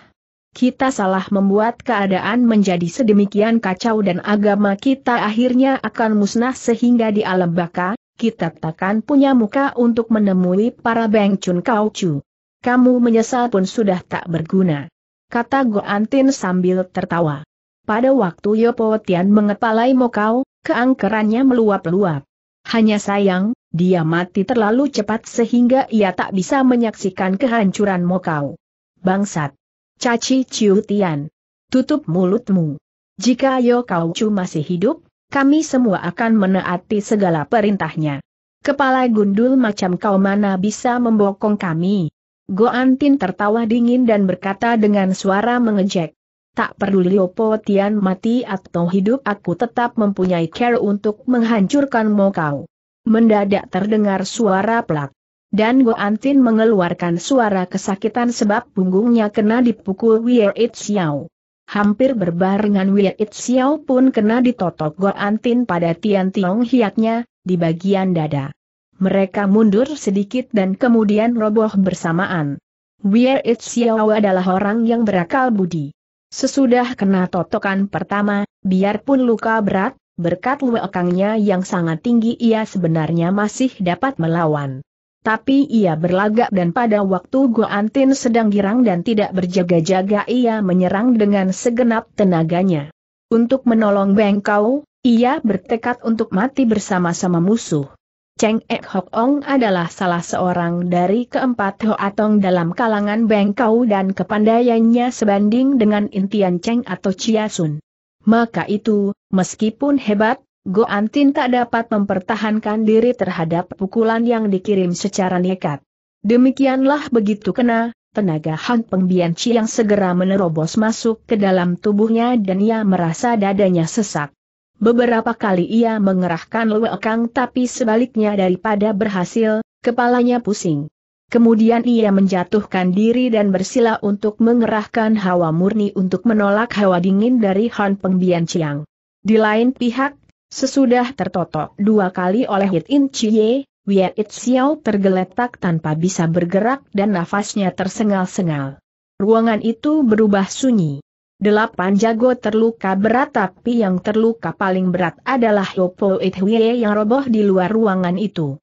Kita salah membuat keadaan menjadi sedemikian kacau dan agama kita akhirnya akan musnah sehingga di alam baka, kita takkan punya muka untuk menemui para bengcun kaucu. Kamu menyesal pun sudah tak berguna. Kata Goantin sambil tertawa. Pada waktu Yopo Tian mengepalai Mokau, keangkerannya meluap-luap. Hanya sayang, dia mati terlalu cepat sehingga ia tak bisa menyaksikan kehancuran Mokau. Bangsat! Caci Ciu Tian! Tutup mulutmu! Jika Yokau Chu masih hidup, kami semua akan menaati segala perintahnya. Kepala gundul macam kau mana bisa membokong kami? Goantin Tin tertawa dingin dan berkata dengan suara mengejek tak perlu Liopo Tian mati atau hidup aku tetap mempunyai care untuk menghancurkan mau kau. Mendadak terdengar suara plak. Dan Antin mengeluarkan suara kesakitan sebab punggungnya kena dipukul Wei Xiao. Hampir berbarengan Wei Xiao pun kena ditotok Antin pada Tian Tiong hiatnya, di bagian dada. Mereka mundur sedikit dan kemudian roboh bersamaan. Wei Xiao adalah orang yang berakal budi. Sesudah kena totokan pertama, biarpun luka berat, berkat luekangnya yang sangat tinggi ia sebenarnya masih dapat melawan. Tapi ia berlagak dan pada waktu Goantin sedang girang dan tidak berjaga-jaga ia menyerang dengan segenap tenaganya. Untuk menolong Bengkau, ia bertekad untuk mati bersama-sama musuh. Cheng Ek Hok Ong adalah salah seorang dari keempat Hoatong dalam kalangan Bengkau dan kepandaiannya sebanding dengan intian Cheng atau Chia Sun. Maka itu, meskipun hebat, Go Antin tak dapat mempertahankan diri terhadap pukulan yang dikirim secara nekat. Demikianlah begitu kena, tenaga Han Pengbianci yang segera menerobos masuk ke dalam tubuhnya dan ia merasa dadanya sesak. Beberapa kali ia mengerahkan luekang tapi sebaliknya daripada berhasil, kepalanya pusing. Kemudian ia menjatuhkan diri dan bersila untuk mengerahkan hawa murni untuk menolak hawa dingin dari Han Pengbian Chiang. Di lain pihak, sesudah tertotok dua kali oleh Hit In Chie, Wei It Xiao tergeletak tanpa bisa bergerak dan nafasnya tersengal-sengal. Ruangan itu berubah sunyi. Delapan jago terluka berat tapi yang terluka paling berat adalah Yopo Ithuye yang roboh di luar ruangan itu.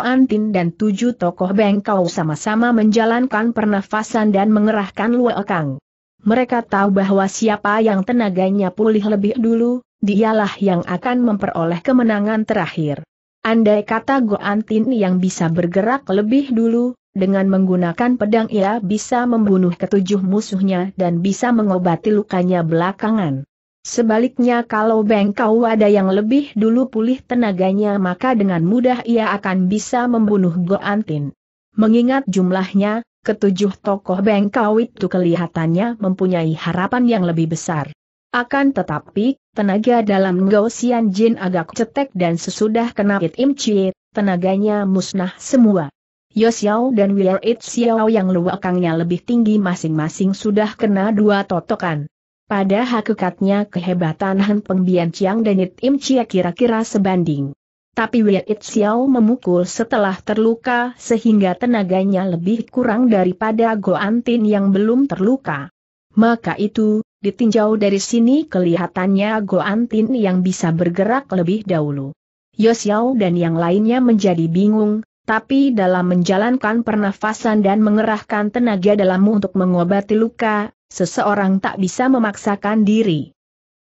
Antin dan tujuh tokoh bengkau sama-sama menjalankan pernafasan dan mengerahkan kang. Mereka tahu bahwa siapa yang tenaganya pulih lebih dulu, dialah yang akan memperoleh kemenangan terakhir. Andai kata Antin yang bisa bergerak lebih dulu, dengan menggunakan pedang ia bisa membunuh ketujuh musuhnya dan bisa mengobati lukanya belakangan. Sebaliknya kalau Bengkau ada yang lebih dulu pulih tenaganya maka dengan mudah ia akan bisa membunuh Goantin. Mengingat jumlahnya, ketujuh tokoh Bengkau itu kelihatannya mempunyai harapan yang lebih besar. Akan tetapi, tenaga dalam Gaussian Jin agak cetek dan sesudah kena hit Im Chie, tenaganya musnah semua. Yosiao dan Weir It Xiao yang luakangnya lebih tinggi masing-masing sudah kena dua totokan. Pada hakikatnya kehebatan Han Pengbian Chiang dan It Im Chia kira-kira sebanding. Tapi Weir It Xiao memukul setelah terluka sehingga tenaganya lebih kurang daripada Go Antin yang belum terluka. Maka itu, ditinjau dari sini kelihatannya Go Antin yang bisa bergerak lebih dahulu. Yosiao dan yang lainnya menjadi bingung, tapi dalam menjalankan pernafasan dan mengerahkan tenaga dalammu untuk mengobati luka, seseorang tak bisa memaksakan diri.